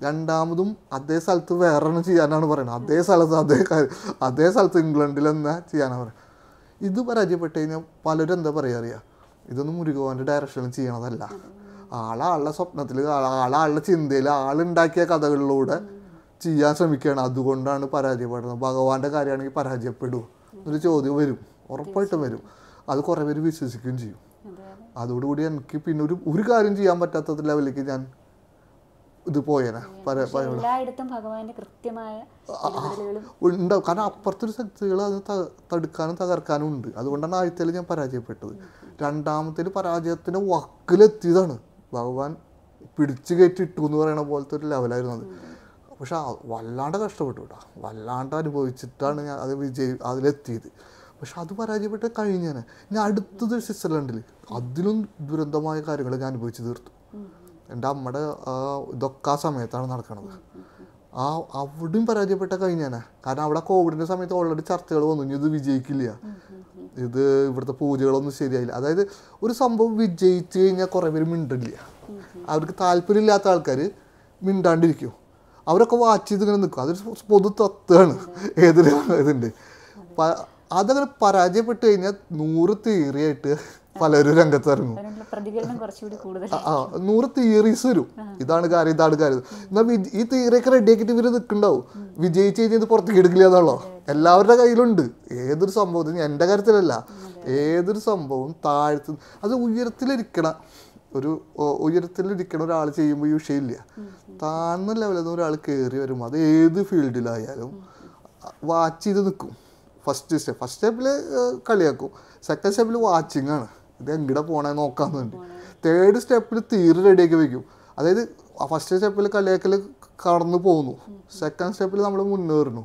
രണ്ടാമതും അതേ സ്ഥലത്ത് വേറെണ്ണം ചെയ്യാനാണ് പറയുന്നത് അതേ സ്ഥലത്ത് അതേ അതേ സ്ഥലത്ത് ഇംഗ്ലണ്ടിൽ തന്നെ ചെയ്യാനാണ് പറയുന്നത് ഇത് പരാജയപ്പെട്ട് കഴിഞ്ഞാൽ പലരും എന്താ പറയുക അറിയാം ഇതൊന്നും മുരുകോൻ്റെ ഡയറക്ഷനിൽ ചെയ്യണതല്ല ആളാളുടെ സ്വപ്നത്തിൽ ആളാളുടെ ചിന്തയിൽ ആളുണ്ടാക്കിയ കഥകളിലൂടെ ചെയ്യാൻ ശ്രമിക്കുകയാണ് അതുകൊണ്ടാണ് പരാജയപ്പെടുന്നത് ഭഗവാന്റെ കാര്യമാണെങ്കിൽ പരാജയപ്പെടുമോ എന്നൊരു ചോദ്യം വരും ഉറപ്പായിട്ടും വരും അത് കുറേ പേര് വിശ്വസിക്കുകയും ചെയ്യും അതോടുകൂടി എനിക്ക് പിന്നെ ഒരു ഒരു കാര്യം ചെയ്യാൻ പറ്റാത്ത ലെവലിലേക്ക് ഞാൻ ഇത് പോയനെ ഉണ്ടാവും കാരണം അപ്പുറത്തൊരു ശക്തികൾ അത് തടുക്കാനും തകർക്കാനും ഉണ്ട് അതുകൊണ്ടാണ് ആദ്യത്തിൽ ഞാൻ പരാജയപ്പെട്ടത് രണ്ടാമത്തെ പരാജയത്തിന്റെ വക്കിലെത്തിയതാണ് ഭഗവാൻ പിടിച്ചു കയറ്റിട്ടു എന്ന് പറയുന്ന പോലത്തെ ഒരു ലെവലായിരുന്നു അത് പക്ഷേ വല്ലാണ്ട് കഷ്ടപ്പെട്ടു കേട്ടോ വല്ലാണ്ട് അനുഭവിച്ചിട്ടാണ് ഞാൻ അത് വിജയി അതിലെത്തിയത് പക്ഷെ അത് പരാജയപ്പെട്ട കഴിഞ്ഞാണ് ഞാൻ അടുത്തത് സ്വിറ്റ്സർലൻഡിൽ അതിലും ദുരന്തമായ കാര്യങ്ങൾ ഞാൻ അനുഭവിച്ചു തീർത്തു എൻ്റെ അമ്മയുടെ ഇതൊക്കെ ആ സമയത്താണ് നടക്കുന്നത് ആ അവിടെയും പരാജയപ്പെട്ട കഴിഞ്ഞാണ് കാരണം അവിടെ കോവിഡിൻ്റെ സമയത്ത് ഓൾറെഡി ചർച്ചകൾ വന്നു ഇനി ഇത് വിജയിക്കില്ല ഇത് ഇവിടുത്തെ പൂജകളൊന്നും ശരിയായില്ല അതായത് ഒരു സംഭവം വിജയിച്ചു കഴിഞ്ഞാൽ കുറേ പേര് മിണ്ടില്ല അവർക്ക് താല്പര്യമില്ലാത്ത ആൾക്കാർ മിണ്ടാണ്ടിരിക്കും അവരൊക്കെ വാച്ച് ചെയ്ത് ഇങ്ങനെ നിൽക്കും അതൊരു പൊതു തത്വമാണ് ഏതൊരു ഇതിൻ്റെ അതങ്ങനെ പരാജയപ്പെട്ട് കഴിഞ്ഞാൽ നൂറ് തീറിയായിട്ട് പലരും രംഗത്ത് ഇറങ്ങും ആ നൂറ് തീറീസ് വരും ഇതാണ് കാര്യം ഇതാണ് കാര്യം എന്നാൽ ഈ തിയറിയൊക്കെ റെഡിയാക്കിയിട്ട് ഇവർ നിൽക്കുന്നുണ്ടാവും വിജയിച്ച് കഴിഞ്ഞാൽ ഇത് പുറത്തേക്ക് എടുക്കില്ല എന്നുള്ളോ എല്ലാവരുടെ കയ്യിലുണ്ട് ഏതൊരു സംഭവത്തിന് എൻ്റെ കാര്യത്തിലല്ല ഏതൊരു സംഭവം താഴ്ത്തു അത് ഉയരത്തിലിരിക്കണം ഒരു ഉയരത്തിലിരിക്കണ ഒരാൾ ചെയ്യുമ്പോൾ ഈ വിഷയമില്ല താഴ്ന്ന ലെവലിൽ നിന്ന് ഒരാൾ കയറി വരും അത് ഏത് ഫീൽഡിലായാലും വാച്ച് ചെയ്ത് നിൽക്കും ഫസ്റ്റ് സ്റ്റെപ്പ് ഫസ്റ്റ് സ്റ്റെപ്പിൽ കളിയാക്കും സെക്കൻഡ് സ്റ്റെപ്പിൽ വാച്ചിങ് ആണ് ഇത് എങ്ങടെ പോണേ നോക്കാന്നുണ്ട് തേർഡ് സ്റ്റെപ്പിൽ തീരെ റെഡിയാക്കി വെക്കും അതായത് ഫസ്റ്റ് സ്റ്റെപ്പിൽ കളിയാക്കൽ കടന്നു പോകുന്നു സെക്കൻഡ് സ്റ്റെപ്പിൽ നമ്മൾ മുന്നേറുന്നു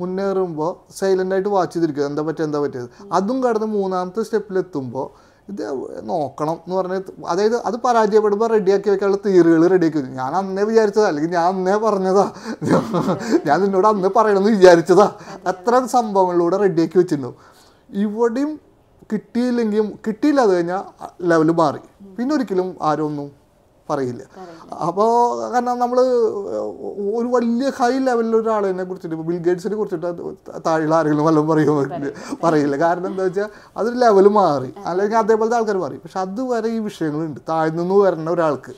മുന്നേറുമ്പോൾ സൈലൻ്റ് ആയിട്ട് വാച്ച് ചെയ്തിരിക്കുക എന്താ പറ്റിയത് എന്താ പറ്റിയത് അതും കടന്ന് മൂന്നാമത്തെ സ്റ്റെപ്പിൽ എത്തുമ്പോൾ ഇത് നോക്കണം എന്ന് പറഞ്ഞ അതായത് അത് പരാജയപ്പെടുമ്പോൾ റെഡിയാക്കി വെക്കാനുള്ള തീരുകൾ റെഡിയാക്കി വെച്ചു ഞാൻ അന്നേ വിചാരിച്ചതാ അല്ലെങ്കിൽ ഞാൻ അന്നേ പറഞ്ഞതാ ഞാൻ നിന്നോട് അന്ന് പറയണമെന്ന് വിചാരിച്ചതാ അത്ര സംഭവങ്ങളിലൂടെ റെഡിയാക്കി വെച്ചിട്ടുണ്ടാവും ഇവിടെയും കിട്ടിയില്ലെങ്കിലും കിട്ടിയില്ല അത് കഴിഞ്ഞാൽ ലെവല് മാറി പിന്നെ ഒരിക്കലും ആരും ഒന്നും പറയില്ല അപ്പോൾ കാരണം നമ്മൾ ഒരു വലിയ ഹൈ ലെവലിൽ ഒരാളിനെ കുറിച്ചിട്ട് ഇപ്പോൾ ബിൽഗേറ്റ്സിനെ കുറിച്ചിട്ട് താഴെ ആരെങ്കിലും വല്ലതും പറയുമോ പറയില്ല കാരണം എന്താ വെച്ചാൽ അതൊരു ലെവൽ മാറി അല്ലെങ്കിൽ അതേപോലത്തെ ആൾക്കാർ മാറി പക്ഷെ അതുവരെ ഈ വിഷയങ്ങളുണ്ട് താഴ്ന്നു വരണ ഒരാൾക്ക്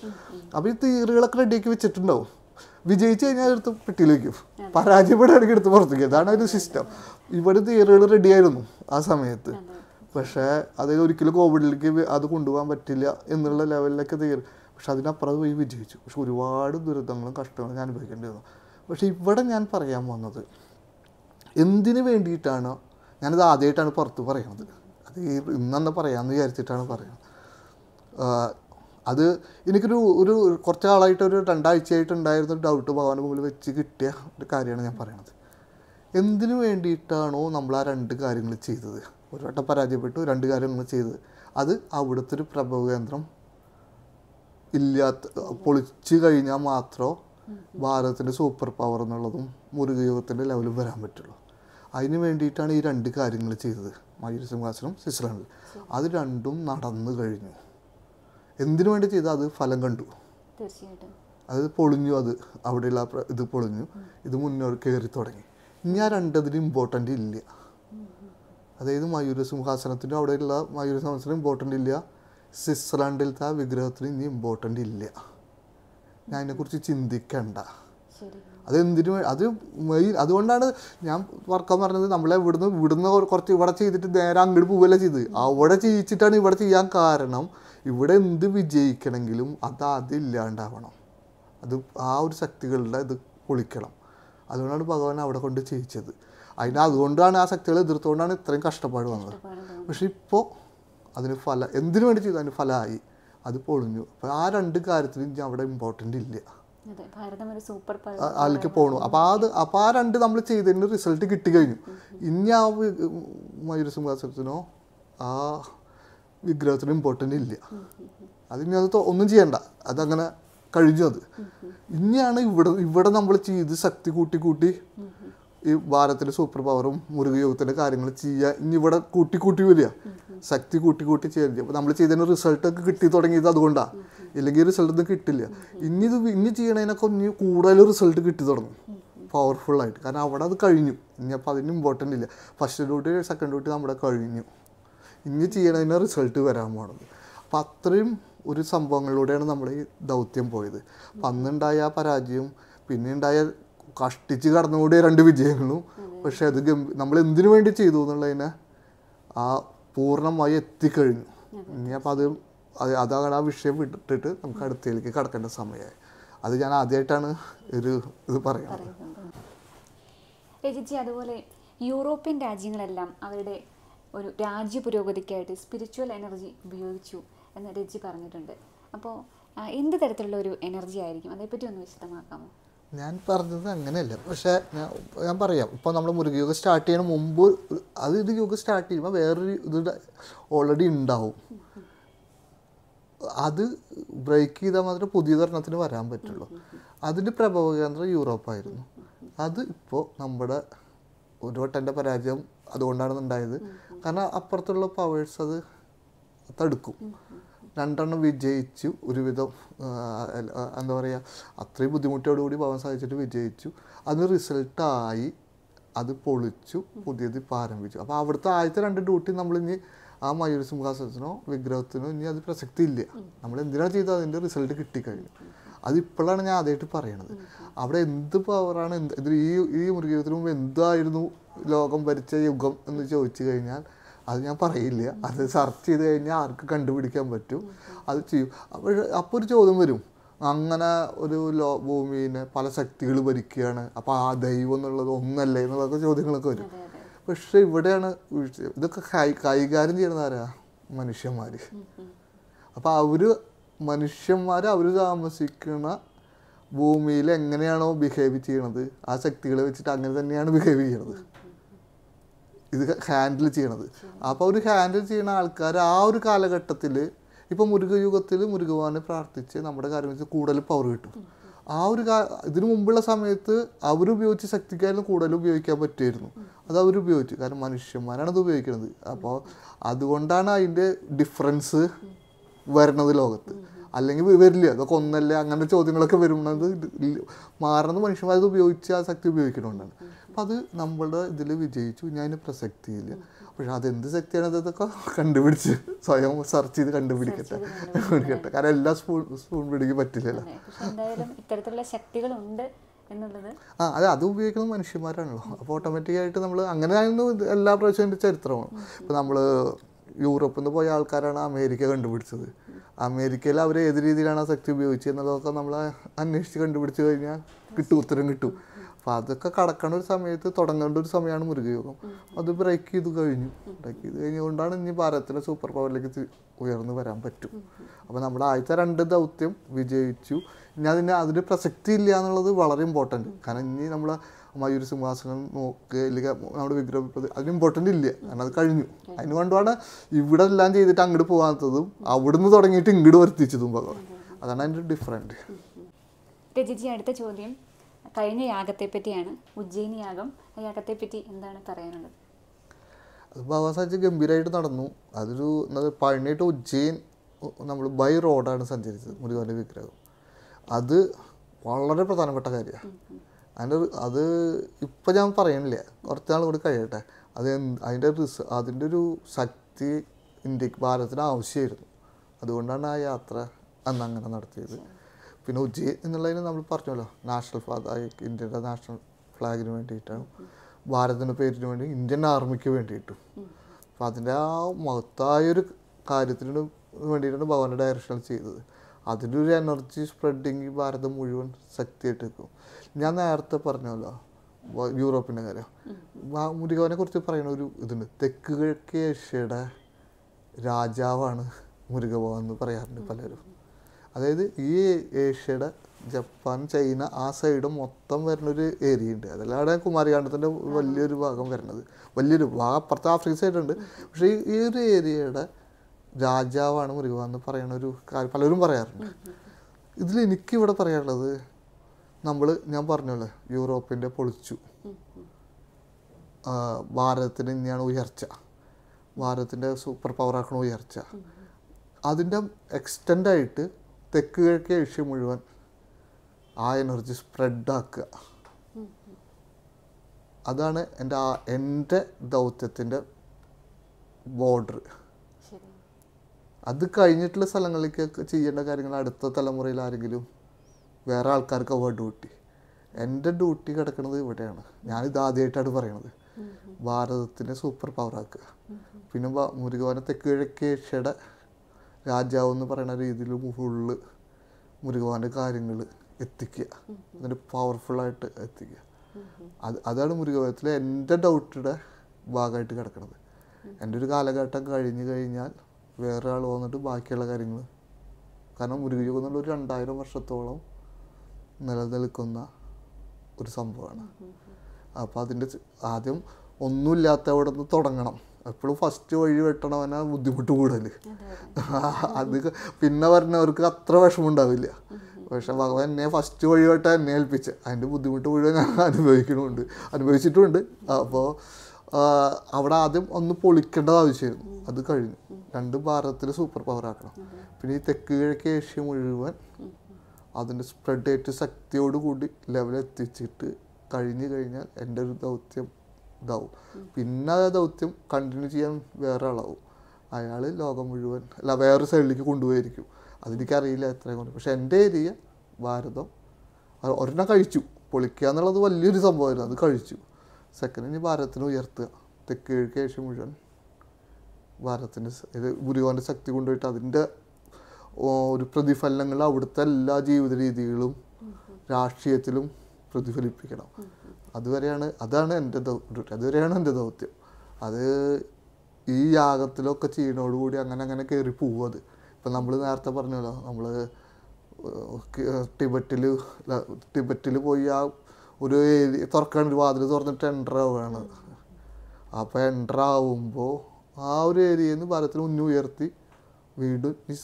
അപ്പോൾ ഈ തീറുകളൊക്കെ റെഡിയാക്കി വെച്ചിട്ടുണ്ടാവും വിജയിച്ചു കഴിഞ്ഞാൽ എടുത്ത് പെട്ടിയിലേക്ക് പരാജയപ്പെടുകയാണെങ്കിൽ എടുത്ത് പുറത്തേക്ക് അതാണ് ഒരു സിസ്റ്റം ഇവിടെ തിയറികൾ റെഡിയായിരുന്നു ആ സമയത്ത് പക്ഷേ അതായത് ഒരിക്കലും കോവിഡിലേക്ക് അത് കൊണ്ടുപോകാൻ പറ്റില്ല എന്നുള്ള ലെവലിലൊക്കെ തീർ പക്ഷെ അതിനപ്പുറം പോയി വിജയിച്ചു പക്ഷെ ഒരുപാട് ദുരിതങ്ങളും കഷ്ടങ്ങളും ഞാൻ അനുഭവിക്കേണ്ടി വന്നു പക്ഷെ ഇവിടെ ഞാൻ പറയാൻ വന്നത് എന്തിനു വേണ്ടിയിട്ടാണ് ഞാനിത് ആദ്യമായിട്ടാണ് പുറത്ത് പറയുന്നത് അത് ഈ ഇന്നെ പറയാമെന്ന് വിചാരിച്ചിട്ടാണ് പറയുന്നത് അത് എനിക്കൊരു ഒരു കുറച്ച് ആളായിട്ട് ഒരു രണ്ടാഴ്ചയായിട്ടുണ്ടായിരുന്ന ഡൗട്ട് ഭഗവാന് മുമ്പിൽ വെച്ച് കിട്ടിയ ഒരു കാര്യമാണ് ഞാൻ പറയണത് എന്തിനു വേണ്ടിയിട്ടാണോ നമ്മൾ ആ രണ്ട് കാര്യങ്ങൾ ചെയ്തത് ഒരു വട്ടം പരാജയപ്പെട്ടു രണ്ട് കാര്യങ്ങൾ ചെയ്തത് അത് അവിടുത്തെ ഒരു കേന്ദ്രം ഇല്ലാത്ത പൊളിച്ചു കഴിഞ്ഞാൽ മാത്രമേ ഭാരതത്തിൻ്റെ സൂപ്പർ പവർ എന്നുള്ളതും മുരുകയോഗത്തിൻ്റെ ലെവലിൽ വരാൻ പറ്റുള്ളൂ അതിന് വേണ്ടിയിട്ടാണ് ഈ രണ്ട് കാര്യങ്ങൾ ചെയ്തത് മയൂർ സിംഹാസനം സ്വിറ്റ്സർലൻഡിൽ അത് രണ്ടും നടന്നു കഴിഞ്ഞു എന്തിനു വേണ്ടി ചെയ്ത അത് ഫലം കണ്ടു അത് പൊളിഞ്ഞു അത് അവിടെയുള്ള ഇത് പൊളിഞ്ഞു ഇത് മുന്നോട്ട് കയറി തുടങ്ങി ഇനി ആ രണ്ടതിന് ഇമ്പോർട്ടൻ്റ് ഇല്ല അതായത് മയൂര സിംഹാസനത്തിൻ്റെ അവിടെയുള്ള മയൂര സിംഹാസനം ഇമ്പോർട്ടൻ്റ് ഇല്ല സ്വിറ്റ്സർലാൻഡിലത്തെ ആ വിഗ്രഹത്തിന് ഇനി ഇമ്പോർട്ടൻ്റ് ഇല്ല ഞാൻ അതിനെക്കുറിച്ച് ചിന്തിക്കണ്ട അതെന്തിനു അത് മെയിൻ അതുകൊണ്ടാണ് ഞാൻ വർക്കാൻ പറഞ്ഞത് നമ്മളെ ഇവിടുന്ന് ഇവിടുന്ന് കുറച്ച് ഇവിടെ ചെയ്തിട്ട് നേരെ അങ്ങോട്ട് പോവുകയല്ല ചെയ്ത് അവിടെ ചെയ്യിച്ചിട്ടാണ് ഇവിടെ ചെയ്യാൻ കാരണം ഇവിടെ എന്ത് വിജയിക്കണമെങ്കിലും അത് അതില്ലാണ്ടാവണം അത് ആ ഒരു ശക്തികളുടെ ഇത് പൊളിക്കണം അതുകൊണ്ടാണ് ഭഗവാൻ അവിടെ കൊണ്ട് ചെയ്യിച്ചത് അതിന് അതുകൊണ്ടാണ് ആ ശക്തികളെ എതിർത്തുകൊണ്ടാണ് ഇത്രയും കഷ്ടപ്പാട് വന്നത് പക്ഷെ ഇപ്പോൾ അതിന് ഫല എന്തിനു വേണ്ടി ചെയ്തു അതിന് ഫലമായി അത് പൊളിഞ്ഞു അപ്പം ആ രണ്ട് കാര്യത്തിലും അവിടെ ഇമ്പോർട്ടൻ്റ് ഇല്ല അതിലേക്ക് പോകണു അപ്പം അത് അപ്പം ആ രണ്ട് നമ്മൾ ചെയ്തതിന് റിസൾട്ട് കിട്ടി കഴിഞ്ഞു ഇനി ആ സിംഹാസനത്തിനോ ആ വിഗ്രഹത്തിനോ ഇമ്പോർട്ടൻ്റ് ഇല്ല അതിനി അത് ഒന്നും ചെയ്യണ്ട അതങ്ങനെ കഴിഞ്ഞു അത് ഇനിയാണ് ഇവിടെ ഇവിടെ നമ്മൾ ചെയ്ത് ശക്തി കൂട്ടി കൂട്ടി ഈ ഭാരതത്തിലെ സൂപ്പർ പവറും മുരുകയോഗത്തിൻ്റെ കാര്യങ്ങൾ ചെയ്യുക ഇനി ഇവിടെ കൂട്ടി കൂട്ടി വരിക ശക്തി കൂട്ടി കൂട്ടി ചെയ്യുക അപ്പോൾ നമ്മൾ ചെയ്തതിന് റിസൾട്ടൊക്കെ കിട്ടി തുടങ്ങിയത് അതുകൊണ്ടാണ് ഇല്ലെങ്കിൽ റിസൾട്ടൊന്നും കിട്ടില്ല ഇനി ഇത് ഇനി ചെയ്യണതിനൊക്കെ ഇനി കൂടുതൽ റിസൾട്ട് കിട്ടി തുടങ്ങും പവർഫുള്ളായിട്ട് കാരണം അവിടെ അത് കഴിഞ്ഞു ഇനി അപ്പോൾ അതിന് ഇമ്പോർട്ടൻ്റ് ഇല്ല ഫസ്റ്റ് ഡ്യൂട്ടി സെക്കൻഡ് ഡ്യൂട്ടി നമ്മുടെ കഴിഞ്ഞു ഇനി ചെയ്യണതിന് റിസൾട്ട് വരാൻ പോണത് അപ്പം അത്രയും ഒരു സംഭവങ്ങളിലൂടെയാണ് നമ്മൾ ഈ ദൗത്യം പോയത് അപ്പം അന്നുണ്ടായ ആ പരാജയം പിന്നെ ഉണ്ടായ കഷ്ടിച്ച് കടന്നുകൂടിയ രണ്ട് വിജയങ്ങളും പക്ഷെ അത് നമ്മൾ എന്തിനു വേണ്ടി ചെയ്തു എന്നുള്ളതിനെ ആ പൂർണ്ണമായി എത്തിക്കഴിഞ്ഞു ഇനി അപ്പോൾ അത് അതാണ് ആ വിഷയം വിട്ടിട്ട് നമുക്ക് അടുത്തേക്ക് കടക്കേണ്ട സമയമായി അത് ഞാൻ ആദ്യമായിട്ടാണ് ഒരു ഇത് പറയുന്നത് രജിജി അതുപോലെ യൂറോപ്യൻ രാജ്യങ്ങളെല്ലാം അവരുടെ ഒരു രാജ്യ പുരോഗതിക്കായിട്ട് സ്പിരിച്വൽ എനർജി ഉപയോഗിച്ചു എന്ന് രജി പറഞ്ഞിട്ടുണ്ട് അപ്പോൾ എന്ത് തരത്തിലുള്ള ഒരു എനർജി ആയിരിക്കും അതേപ്പറ്റി ഒന്ന് വിശദമാക്കാമോ ഞാൻ പറഞ്ഞത് അങ്ങനെയല്ല പക്ഷേ ഞാൻ പറയാം ഇപ്പോൾ നമ്മൾ മുരുകയോഗ സ്റ്റാർട്ട് ചെയ്യണ മുമ്പ് അത് ഇത് യോഗ സ്റ്റാർട്ട് ചെയ്യുമ്പോൾ വേറൊരു ഇത് ഓൾറെഡി ഉണ്ടാവും അത് ബ്രേക്ക് ചെയ്താൽ മാത്രമേ പുതിയ തരണത്തിന് വരാൻ പറ്റുള്ളൂ അതിൻ്റെ കേന്ദ്രം യൂറോപ്പായിരുന്നു അത് ഇപ്പോൾ നമ്മുടെ ഒരു വട്ടൻ്റെ പരാജയം അതുകൊണ്ടാണ് ഉണ്ടായത് കാരണം അപ്പുറത്തുള്ള പവേഴ്സ് അത് തടുക്കും രണ്ടെണ്ണം വിജയിച്ചു ഒരുവിധം എന്താ പറയുക അത്രയും ബുദ്ധിമുട്ടോടുകൂടി പോകാൻ സാധിച്ചിട്ട് വിജയിച്ചു അത് റിസൾട്ടായി അത് പൊളിച്ചു പുതിയത് ഇപ്പോൾ ആരംഭിച്ചു അപ്പോൾ അവിടുത്തെ ആദ്യത്തെ രണ്ട് ഡ്യൂട്ടി നമ്മളിനി ആ മയൂർ സിംഹാസനത്തിനോ വിഗ്രഹത്തിനോ ഇനി അത് പ്രസക്തി ഇല്ല നമ്മൾ എന്തിനാണ് ചെയ്തത് അതിൻ്റെ റിസൾട്ട് കിട്ടിക്കഴിഞ്ഞു അതിപ്പോഴാണ് ഞാൻ ആദ്യമായിട്ട് പറയണത് അവിടെ എന്ത് പവറാണ് എന്ത് ഇതിൽ ഈ ഈ മുരുകീരത്തിന് മുമ്പ് എന്തായിരുന്നു ലോകം ഭരിച്ച യുഗം എന്ന് ചോദിച്ചു കഴിഞ്ഞാൽ അത് ഞാൻ പറയില്ല അത് സെർച്ച് ചെയ്ത് കഴിഞ്ഞാൽ ആർക്ക് കണ്ടുപിടിക്കാൻ പറ്റും അത് ചെയ്യും അപ്പോൾ അപ്പോൾ ഒരു ചോദ്യം വരും അങ്ങനെ ഒരു ലോ ഭൂമിനെ പല ശക്തികൾ ഭരിക്കുകയാണ് അപ്പോൾ ആ ദൈവം എന്നുള്ളത് ഒന്നല്ലേ എന്നുള്ളതൊക്കെ ചോദ്യങ്ങളൊക്കെ വരും പക്ഷേ ഇവിടെയാണ് ഇതൊക്കെ കൈ കൈകാര്യം ചെയ്യുന്ന ആരാ മനുഷ്യന്മാർ അപ്പോൾ അവർ മനുഷ്യന്മാർ അവർ താമസിക്കുന്ന ഭൂമിയിൽ എങ്ങനെയാണോ ബിഹേവ് ചെയ്യണത് ആ ശക്തികളെ വെച്ചിട്ട് അങ്ങനെ തന്നെയാണ് ബിഹേവ് ചെയ്യണത് ഇത് ഹാൻഡിൽ ചെയ്യണത് അപ്പോൾ അവർ ഹാൻഡിൽ ചെയ്യുന്ന ആൾക്കാർ ആ ഒരു കാലഘട്ടത്തിൽ ഇപ്പോൾ മുരുകയുഗത്തിൽ മുരുകവാനെ പ്രാർത്ഥിച്ച് നമ്മുടെ കാര്യം വെച്ച് കൂടുതൽ പവർ കിട്ടും ആ ഒരു കാ ഇതിനു മുമ്പുള്ള സമയത്ത് അവരുപയോഗിച്ച് ശക്തിക്കായിരുന്നു കൂടുതൽ ഉപയോഗിക്കാൻ പറ്റുമായിരുന്നു അത് അവരുപയോഗിച്ചു കാരണം മനുഷ്യന്മാരാണ് അത് ഉപയോഗിക്കുന്നത് അപ്പോൾ അതുകൊണ്ടാണ് അതിൻ്റെ ഡിഫറൻസ് വരണത് ലോകത്ത് അല്ലെങ്കിൽ വരില്ല അതൊക്കെ ഒന്നല്ലേ അങ്ങനെ ചോദ്യങ്ങളൊക്കെ വരുന്നത് മാറുന്നത് അത് ഉപയോഗിച്ച് ആ ശക്തി ഉപയോഗിക്കുന്നതുകൊണ്ടാണ് അപ്പോൾ അത് നമ്മളുടെ ഇതിൽ വിജയിച്ചു ഞാൻ പ്രസക്തിയില്ല പക്ഷെ അതെന്ത് ശക്തിയാണ് അതൊക്കെ കണ്ടുപിടിച്ച് സ്വയം സെർച്ച് ചെയ്ത് കണ്ടുപിടിക്കട്ടെ കണ്ടുപിടിക്കട്ടെ കാരണം എല്ലാ സ്പൂൺ സ്പൂൺ പിടിക്ക് പറ്റില്ലല്ലോ ഇത്തരത്തിലുള്ള ശക്തികളുണ്ട് എന്നുള്ളത് ആ അത് അത് ഉപയോഗിക്കുന്നത് മനുഷ്യന്മാരാണല്ലോ അപ്പോൾ ഓട്ടോമാറ്റിക്കായിട്ട് നമ്മൾ അങ്ങനെയായിരുന്നു എല്ലാ പ്രാവശ്യം എൻ്റെ ചരിത്രമാണ് ഇപ്പം നമ്മൾ യൂറോപ്പിൽ നിന്ന് പോയ ആൾക്കാരാണ് അമേരിക്ക കണ്ടുപിടിച്ചത് അമേരിക്കയിൽ അവർ ഏത് രീതിയിലാണ് ആ ശക്തി ഉപയോഗിച്ചത് എന്നുള്ളതൊക്കെ നമ്മൾ അന്വേഷിച്ച് കണ്ടുപിടിച്ച് കഴിഞ്ഞാൽ കിട്ടും ഉത്തരം കിട്ടും അപ്പം അതൊക്കെ കടക്കണ ഒരു സമയത്ത് തുടങ്ങേണ്ട ഒരു സമയമാണ് മുരുകയോഗം അത് ബ്രേക്ക് ചെയ്ത് കഴിഞ്ഞു ബ്രേക്ക് ചെയ്ത് കഴിഞ്ഞുകൊണ്ടാണ് ഇനി ഭാരതത്തിലെ സൂപ്പർ പവറിലേക്ക് ഉയർന്നു വരാൻ പറ്റും അപ്പോൾ നമ്മുടെ ആദ്യത്തെ രണ്ട് ദൗത്യം വിജയിച്ചു ഇനി അതിന് അതിന് പ്രസക്തി ഇല്ല എന്നുള്ളത് വളരെ ഇമ്പോർട്ടൻറ്റ് കാരണം ഇനി നമ്മൾ മയൂർ സിംഹാസനം നോക്കുക അല്ലെങ്കിൽ നമ്മുടെ വിഗ്രഹ അതിന് ഇമ്പോർട്ടൻ്റ് ഇല്ല കാരണം അത് കഴിഞ്ഞു അതിന് കൊണ്ടാണ് ഇവിടെ എല്ലാം ചെയ്തിട്ട് അങ്ങോട്ട് പോകാത്തതും അവിടുന്ന് തുടങ്ങിയിട്ട് ഇങ്ങോട്ട് വർത്തിച്ചതും ഭഗവാൻ അതാണ് അതിൻ്റെ ഡിഫറൻറ്റ് രജിജി അടുത്ത ചോദ്യം കഴിഞ്ഞ പറ്റിയാണ് ഉജ്ജയിനി യാഗം ആ പറ്റി എന്താണ് പറയാനുള്ളത് അത് ബാബാസാഹിബ് ഗംഭീരമായിട്ട് നടന്നു അതൊരു പഴനിയായിട്ട് ഉജ്ജയിൻ നമ്മൾ ബൈ റോഡാണ് സഞ്ചരിച്ചത് മുരുകൻ്റെ വിഗ്രഹം അത് വളരെ പ്രധാനപ്പെട്ട കാര്യമാണ് അതിൻ്റെ അത് ഇപ്പം ഞാൻ പറയണില്ല കുറച്ച് നാൾ കൂടി കഴിയട്ടെ അത് അതിൻ്റെ റിസ് അതിൻ്റെ ഒരു ശക്തി ഇന്ത്യക്ക് ഭാരതത്തിന് ആവശ്യമായിരുന്നു അതുകൊണ്ടാണ് ആ യാത്ര അന്ന് അങ്ങനെ നടത്തിയത് പിന്നെ ഉജ്ജി എന്നുള്ളതിന് നമ്മൾ പറഞ്ഞല്ലോ നാഷണൽ ഫ്ലാഗ് ഇന്ത്യയുടെ നാഷണൽ ഫ്ലാഗിന് വേണ്ടിയിട്ടാണ് ഭാരതത്തിൻ്റെ പേരിന് വേണ്ടി ഇന്ത്യൻ ആർമിക്ക് വേണ്ടിയിട്ടും അപ്പം അതിൻ്റെ ആ മഹത്തായൊരു കാര്യത്തിന് വേണ്ടിയിട്ടാണ് ഭവൻ്റെ ഡയറക്ഷൻ ചെയ്തത് അതിൻ്റെ ഒരു എനർജി സ്പ്രെഡിങ് ഭാരതം മുഴുവൻ ശക്തിയായിട്ട് നിൽക്കും ഞാൻ നേരത്തെ പറഞ്ഞല്ലോ യൂറോപ്പിൻ്റെ കാര്യം മുരുകവനെ കുറിച്ച് പറയുന്ന ഒരു ഇതുണ്ട് തെക്ക് കിഴക്കേഷ്യയുടെ രാജാവാണ് മുരുകഭവൻ എന്ന് പറയാറുണ്ട് പലരും അതായത് ഈ ഏഷ്യയുടെ ജപ്പാൻ ചൈന ആ സൈഡ് മൊത്തം വരുന്നൊരു ഏരിയ ഉണ്ട് അതല്ലാതെ കുമാരികാണ്ഡത്തിൻ്റെ വലിയൊരു ഭാഗം വരുന്നത് വലിയൊരു അപ്പുറത്ത് ആഫ്രിക്കൻ സൈഡുണ്ട് പക്ഷേ ഈ ഒരു ഏരിയയുടെ രാജാവാണ് മുരുക എന്ന് പറയുന്ന ഒരു കാര്യം പലരും പറയാറുണ്ട് ഇതിൽ എനിക്കിവിടെ പറയാനുള്ളത് നമ്മൾ ഞാൻ പറഞ്ഞോളെ യൂറോപ്പിൻ്റെ പൊളിച്ചു ഭാരതത്തിന് ഇനിയാണ് ഉയർച്ച ഭാരതത്തിൻ്റെ സൂപ്പർ പവറാക്കണ ഉയർച്ച അതിൻ്റെ എക്സ്റ്റൻഡായിട്ട് തെക്ക് കിഴക്കേ ഏഷ്യ മുഴുവൻ ആ എനർജി സ്പ്രെഡാക്കുക അതാണ് എൻ്റെ ആ എൻ്റെ ദൗത്യത്തിൻ്റെ ബോർഡർ അത് കഴിഞ്ഞിട്ടുള്ള സ്ഥലങ്ങളിലേക്കൊക്കെ ചെയ്യേണ്ട കാര്യങ്ങൾ അടുത്ത തലമുറയിൽ ആരെങ്കിലും വേറെ ആൾക്കാർക്ക് അവ ഡ്യൂട്ടി എൻ്റെ ഡ്യൂട്ടി കിടക്കുന്നത് ഇവിടെയാണ് ഞാനിത് ആദ്യമായിട്ടാണ് പറയണത് ഭാരതത്തിൻ്റെ സൂപ്പർ പവറാക്കുക പിന്നെ മുരുകവന തെക്ക് കിഴക്കേഷ്യയുടെ രാജാവ് എന്ന് പറയുന്ന രീതിയിൽ ഫുള്ള് മുരുകഭഗവാന്റെ കാര്യങ്ങൾ എത്തിക്കുക എന്നിട്ട് പവർഫുള്ളായിട്ട് എത്തിക്കുക അത് അതാണ് മുരുകഭഗവത്തിലെ എൻ്റെ ഡൗട്ടിയുടെ ഭാഗമായിട്ട് കിടക്കുന്നത് എൻ്റെ ഒരു കാലഘട്ടം കഴിഞ്ഞു കഴിഞ്ഞാൽ വേറെ ആൾ വന്നിട്ട് ബാക്കിയുള്ള കാര്യങ്ങൾ കാരണം മുരുകയോഗം എന്നുള്ള ഒരു രണ്ടായിരം വർഷത്തോളം നിലനിൽക്കുന്ന ഒരു സംഭവമാണ് അപ്പോൾ അതിൻ്റെ ആദ്യം ഒന്നുമില്ലാത്തവിടെ നിന്ന് തുടങ്ങണം എപ്പോഴും ഫസ്റ്റ് വഴി വെട്ടണവനാ ബുദ്ധിമുട്ട് കൂടുതൽ അത് പിന്നെ പറഞ്ഞവർക്ക് അത്ര വിഷമം ഉണ്ടാവില്ല പക്ഷെ ഭഗവാൻ എന്നെ ഫസ്റ്റ് വെട്ട എന്നെ ഏൽപ്പിച്ച് അതിൻ്റെ ബുദ്ധിമുട്ട് മുഴുവൻ ഞാൻ അനുഭവിക്കണമുണ്ട് അനുഭവിച്ചിട്ടുമുണ്ട് അപ്പോൾ അവിടെ ആദ്യം ഒന്ന് പൊളിക്കേണ്ടത് ആവശ്യമായിരുന്നു അത് കഴിഞ്ഞു രണ്ട് ഭാരതത്തിൽ സൂപ്പർ പവർ ആക്കണം പിന്നെ ഈ തെക്ക് കിഴക്ക് ഏഷ്യ മുഴുവൻ അതിൻ്റെ സ്പ്രെഡ് ആയിട്ട് ശക്തിയോടുകൂടി ലെവൽ എത്തിച്ചിട്ട് കഴിഞ്ഞു കഴിഞ്ഞാൽ എൻ്റെ ഒരു ദൗത്യം ഇതാവും പിന്നെ ദൗത്യം കണ്ടിന്യൂ ചെയ്യാൻ വേറെ ആളാവും അയാൾ ലോകം മുഴുവൻ അല്ല വേറെ സൈഡിലേക്ക് കൊണ്ടുപോയിരിക്കും അതെനിക്കറിയില്ല എത്രയും കൊണ്ട് പക്ഷെ എൻ്റെ ഏരിയ ഭാരതം അത് ഒരെണ്ണം കഴിച്ചു പൊളിക്കുക എന്നുള്ളത് വലിയൊരു സംഭവമായിരുന്നു അത് കഴിച്ചു സെക്കൻഡ് ഇനി ഭാരതത്തിന് ഉയർത്തുക തെക്ക് കിഴക്ക് ഏഷ്യ മുഴുവൻ ഭാരതത്തിൻ്റെ ഇത് ഗുരുവാൻ്റെ ശക്തി കൊണ്ടുപോയിട്ട് അതിൻ്റെ ഒരു പ്രതിഫലനങ്ങൾ അവിടുത്തെ എല്ലാ ജീവിത രീതികളും രാഷ്ട്രീയത്തിലും പ്രതിഫലിപ്പിക്കണം അതുവരെയാണ് അതാണ് എൻ്റെ ഡ്യൂട്ടി അതുവരെയാണ് എൻ്റെ ദൗത്യം അത് ഈ യാഗത്തിലൊക്കെ ചെയ്യണോടുകൂടി അങ്ങനെ അങ്ങനെ കയറി പോവും അത് ഇപ്പം നമ്മൾ നേരത്തെ പറഞ്ഞല്ലോ നമ്മൾ ടിബറ്റിൽ ടിബറ്റിൽ പോയി ആ ഒരു ഏരിയ തുറക്കാണ് ഒരു വാതിൽ തുറന്നിട്ട് എൻ്റർ ആവുകയാണ് അപ്പോൾ എൻ്റർ ആവുമ്പോൾ ആ ഒരു ഏരിയയിൽ നിന്ന് ഭാരതത്തിന് മുന്നിൽ ഉയർത്തി വീണ്ടും ഈ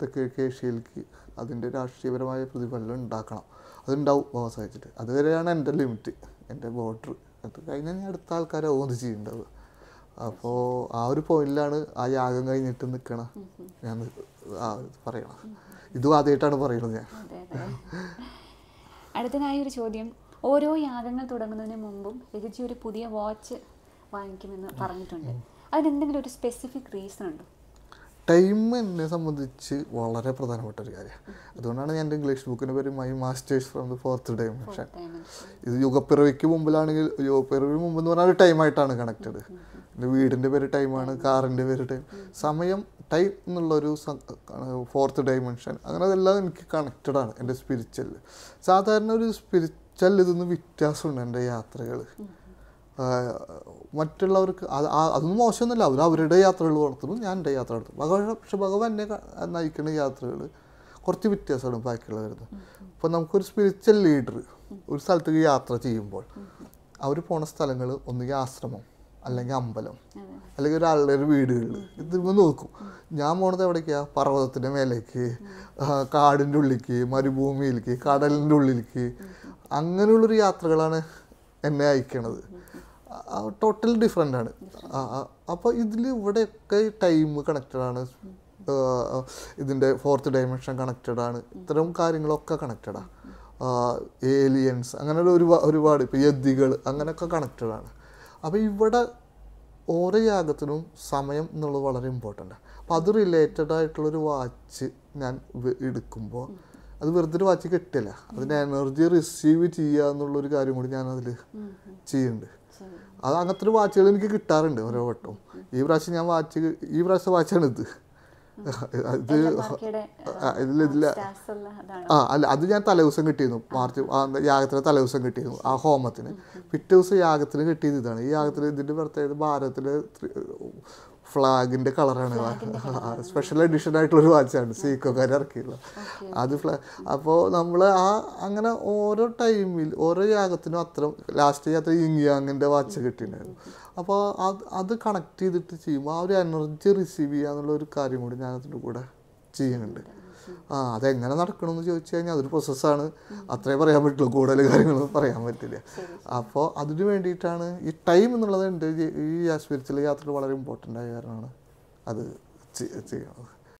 തെക്കിഴക്ക് ഏഷ്യയിലേക്ക് അതിൻ്റെ രാഷ്ട്രീയപരമായ പ്രതിഫലനം ഉണ്ടാക്കണം അതുണ്ടാവും വ്യവസായിച്ചിട്ട് അതുവരെയാണ് എൻ്റെ ലിമിറ്റ് എൻ്റെ ബോർഡർ അത് കഴിഞ്ഞ ഞാൻ അടുത്ത ആൾക്കാരെ ഓന്ത് ചെയ്യുന്നുണ്ടാവുക അപ്പോൾ ആ ഒരു പോയിന്റിലാണ് ആ യാഗം കഴിഞ്ഞിട്ട് നിൽക്കണ ഞാൻ ആ പറയണം ഇതും ആദ്യമായിട്ടാണ് പറയുന്നത് ഞാൻ അടുത്തതായ ഒരു ചോദ്യം ഓരോ യാഗങ്ങൾ തുടങ്ങുന്നതിന് മുമ്പും രചിച്ചി ഒരു പുതിയ വാച്ച് വാങ്ങിക്കുമെന്ന് പറഞ്ഞിട്ടുണ്ട് അതിന് എന്തെങ്കിലും ഒരു സ്പെസിഫിക് റീസൺ ഉണ്ടോ ടൈം എന്നെ സംബന്ധിച്ച് വളരെ പ്രധാനപ്പെട്ട ഒരു കാര്യമാണ് അതുകൊണ്ടാണ് ഞാൻ എൻ്റെ ഇംഗ്ലീഷ് ബുക്കിൻ്റെ പേര് my masters from the fourth dimension ഇത് യുഗപ്പിറവിക്ക് മുമ്പിലാണെങ്കിൽ യുഗപ്പിറവിന് മുമ്പ് എന്ന് പറഞ്ഞാൽ ഒരു ടൈമായിട്ടാണ് കണക്റ്റഡ് എൻ്റെ വീടിൻ്റെ പേര് ടൈമാണ് കാറിൻ്റെ പേര് ടൈം സമയം ടൈം എന്നുള്ളൊരു ഫോർത്ത് ഡൈമെൻഷൻ അങ്ങനെ അതെല്ലാം എനിക്ക് കണക്റ്റഡ് ആണ് എൻ്റെ സ്പിരിച്വൽ സാധാരണ ഒരു സ്പിരിച്വൽ ഇതൊന്നും വ്യത്യാസമുണ്ട് എൻ്റെ യാത്രകൾ മറ്റുള്ളവർക്ക് അത് അതൊന്നും മോശമൊന്നുമില്ല അവർ അവരുടെ യാത്രകൾ നടത്തുന്നു ഞാൻ എൻ്റെ യാത്ര നടത്തും ഭഗവാൻ പക്ഷെ ഭഗവാൻ എന്നെ നയിക്കുന്ന യാത്രകൾ കുറച്ച് വ്യത്യാസമാണ് ബാക്കിയുള്ള വരുന്നത് അപ്പോൾ നമുക്കൊരു സ്പിരിച്വൽ ലീഡർ ഒരു സ്ഥലത്തേക്ക് യാത്ര ചെയ്യുമ്പോൾ അവർ പോണ സ്ഥലങ്ങൾ ഒന്നുകിൽ ആശ്രമം അല്ലെങ്കിൽ അമ്പലം അല്ലെങ്കിൽ ഒരാളുടെ ഒരു വീടുകളിൽ ഇത് നോക്കും ഞാൻ പോണത് എവിടേക്കാണ് പർവ്വതത്തിൻ്റെ മേലേക്ക് കാടിൻ്റെ ഉള്ളിലേക്ക് മരുഭൂമിയിലേക്ക് കടലിൻ്റെ ഉള്ളിലേക്ക് അങ്ങനെയുള്ളൊരു യാത്രകളാണ് എന്നെ അയക്കണത് ടോട്ടൽ ഡിഫറെൻ്റ് ആണ് അപ്പോൾ ഇതിൽ ഇവിടെയൊക്കെ ടൈം കണക്റ്റഡ് ആണ് ഇതിൻ്റെ ഫോർത്ത് ഡയമെൻഷൻ കണക്റ്റഡ് ആണ് ഇത്തരം കാര്യങ്ങളൊക്കെ കണക്റ്റഡാണ് ഏലിയൻസ് അങ്ങനെ ഒരു ഒരുപാട് ഇപ്പോൾ യതികൾ അങ്ങനെയൊക്കെ കണക്റ്റഡ് ആണ് അപ്പോൾ ഇവിടെ ഓരോ യാഗത്തിനും സമയം എന്നുള്ളത് വളരെ ഇമ്പോർട്ടൻ്റ് അപ്പോൾ അത് റിലേറ്റഡ് ആയിട്ടുള്ളൊരു വാച്ച് ഞാൻ എടുക്കുമ്പോൾ അത് വെറുതെ ഒരു വാച്ച് കിട്ടില്ല അതിന് എനർജി റിസീവ് ചെയ്യുക എന്നുള്ളൊരു കാര്യം കൂടി ഞാൻ അതിൽ ചെയ്യുന്നുണ്ട് അത് അങ്ങനത്തെ വാച്ചുകൾ എനിക്ക് കിട്ടാറുണ്ട് ഓരോ വട്ടം ഈ പ്രാവശ്യം ഞാൻ വാച്ച് ഈ പ്രാവശ്യം വാച്ചാണ് ഇത് ഇത് ഇതില്ല ഇതില്ല ആ അല്ല അത് ഞാൻ തലേദിവസം കിട്ടിയിരുന്നു മാർച്ച് യാഗത്തിന് തലേദിവസം കിട്ടിയിരുന്നു ആ ഹോമത്തിന് പിറ്റേ ദിവസം യാഗത്തിന് കിട്ടിയത് ഇതാണ് ഈ യാഗത്തിന് ഇതിന്റെ പ്രത്യേകത ഭാരതത്തിലെ ഫ്ലാഗിൻ്റെ കളറാണ് സ്പെഷ്യൽ എഡിഷൻ ആയിട്ടുള്ളൊരു വാച്ചാണ് സീക്കോക്കാർ ഇറക്കിയുള്ള അത് ഫ്ലാ അപ്പോൾ നമ്മൾ ആ അങ്ങനെ ഓരോ ടൈമിൽ ഓരോ യാഗത്തിനും അത്ര ലാസ്റ്റ് യാത്ര യിങ് വാച്ച് കിട്ടിയിട്ടുണ്ടായിരുന്നു അപ്പോൾ അത് അത് കണക്ട് ചെയ്തിട്ട് ചെയ്യുമ്പോൾ ആ ഒരു എനർജി റിസീവ് ചെയ്യുക ഒരു കാര്യം കൂടി ഞാൻ അതിൻ്റെ കൂടെ ചെയ്യുന്നുണ്ട് ആ അതെങ്ങനെ നടക്കണമെന്ന് ചോദിച്ചു കഴിഞ്ഞാൽ അതൊരു പ്രോസസ്സാണ് അത്രേ പറയാൻ പറ്റുള്ളൂ കൂടുതൽ കാര്യങ്ങളൊന്നും പറയാൻ പറ്റില്ല അപ്പോൾ അതിന് വേണ്ടിയിട്ടാണ് ഈ ടൈം എന്നുള്ളത് എൻ്റെ ഈ ആസ്പിരിച്വൽ യാത്ര വളരെ ഇമ്പോർട്ടൻ്റ് ആയ കാരണമാണ് അത് ചെയ്യുന്നത്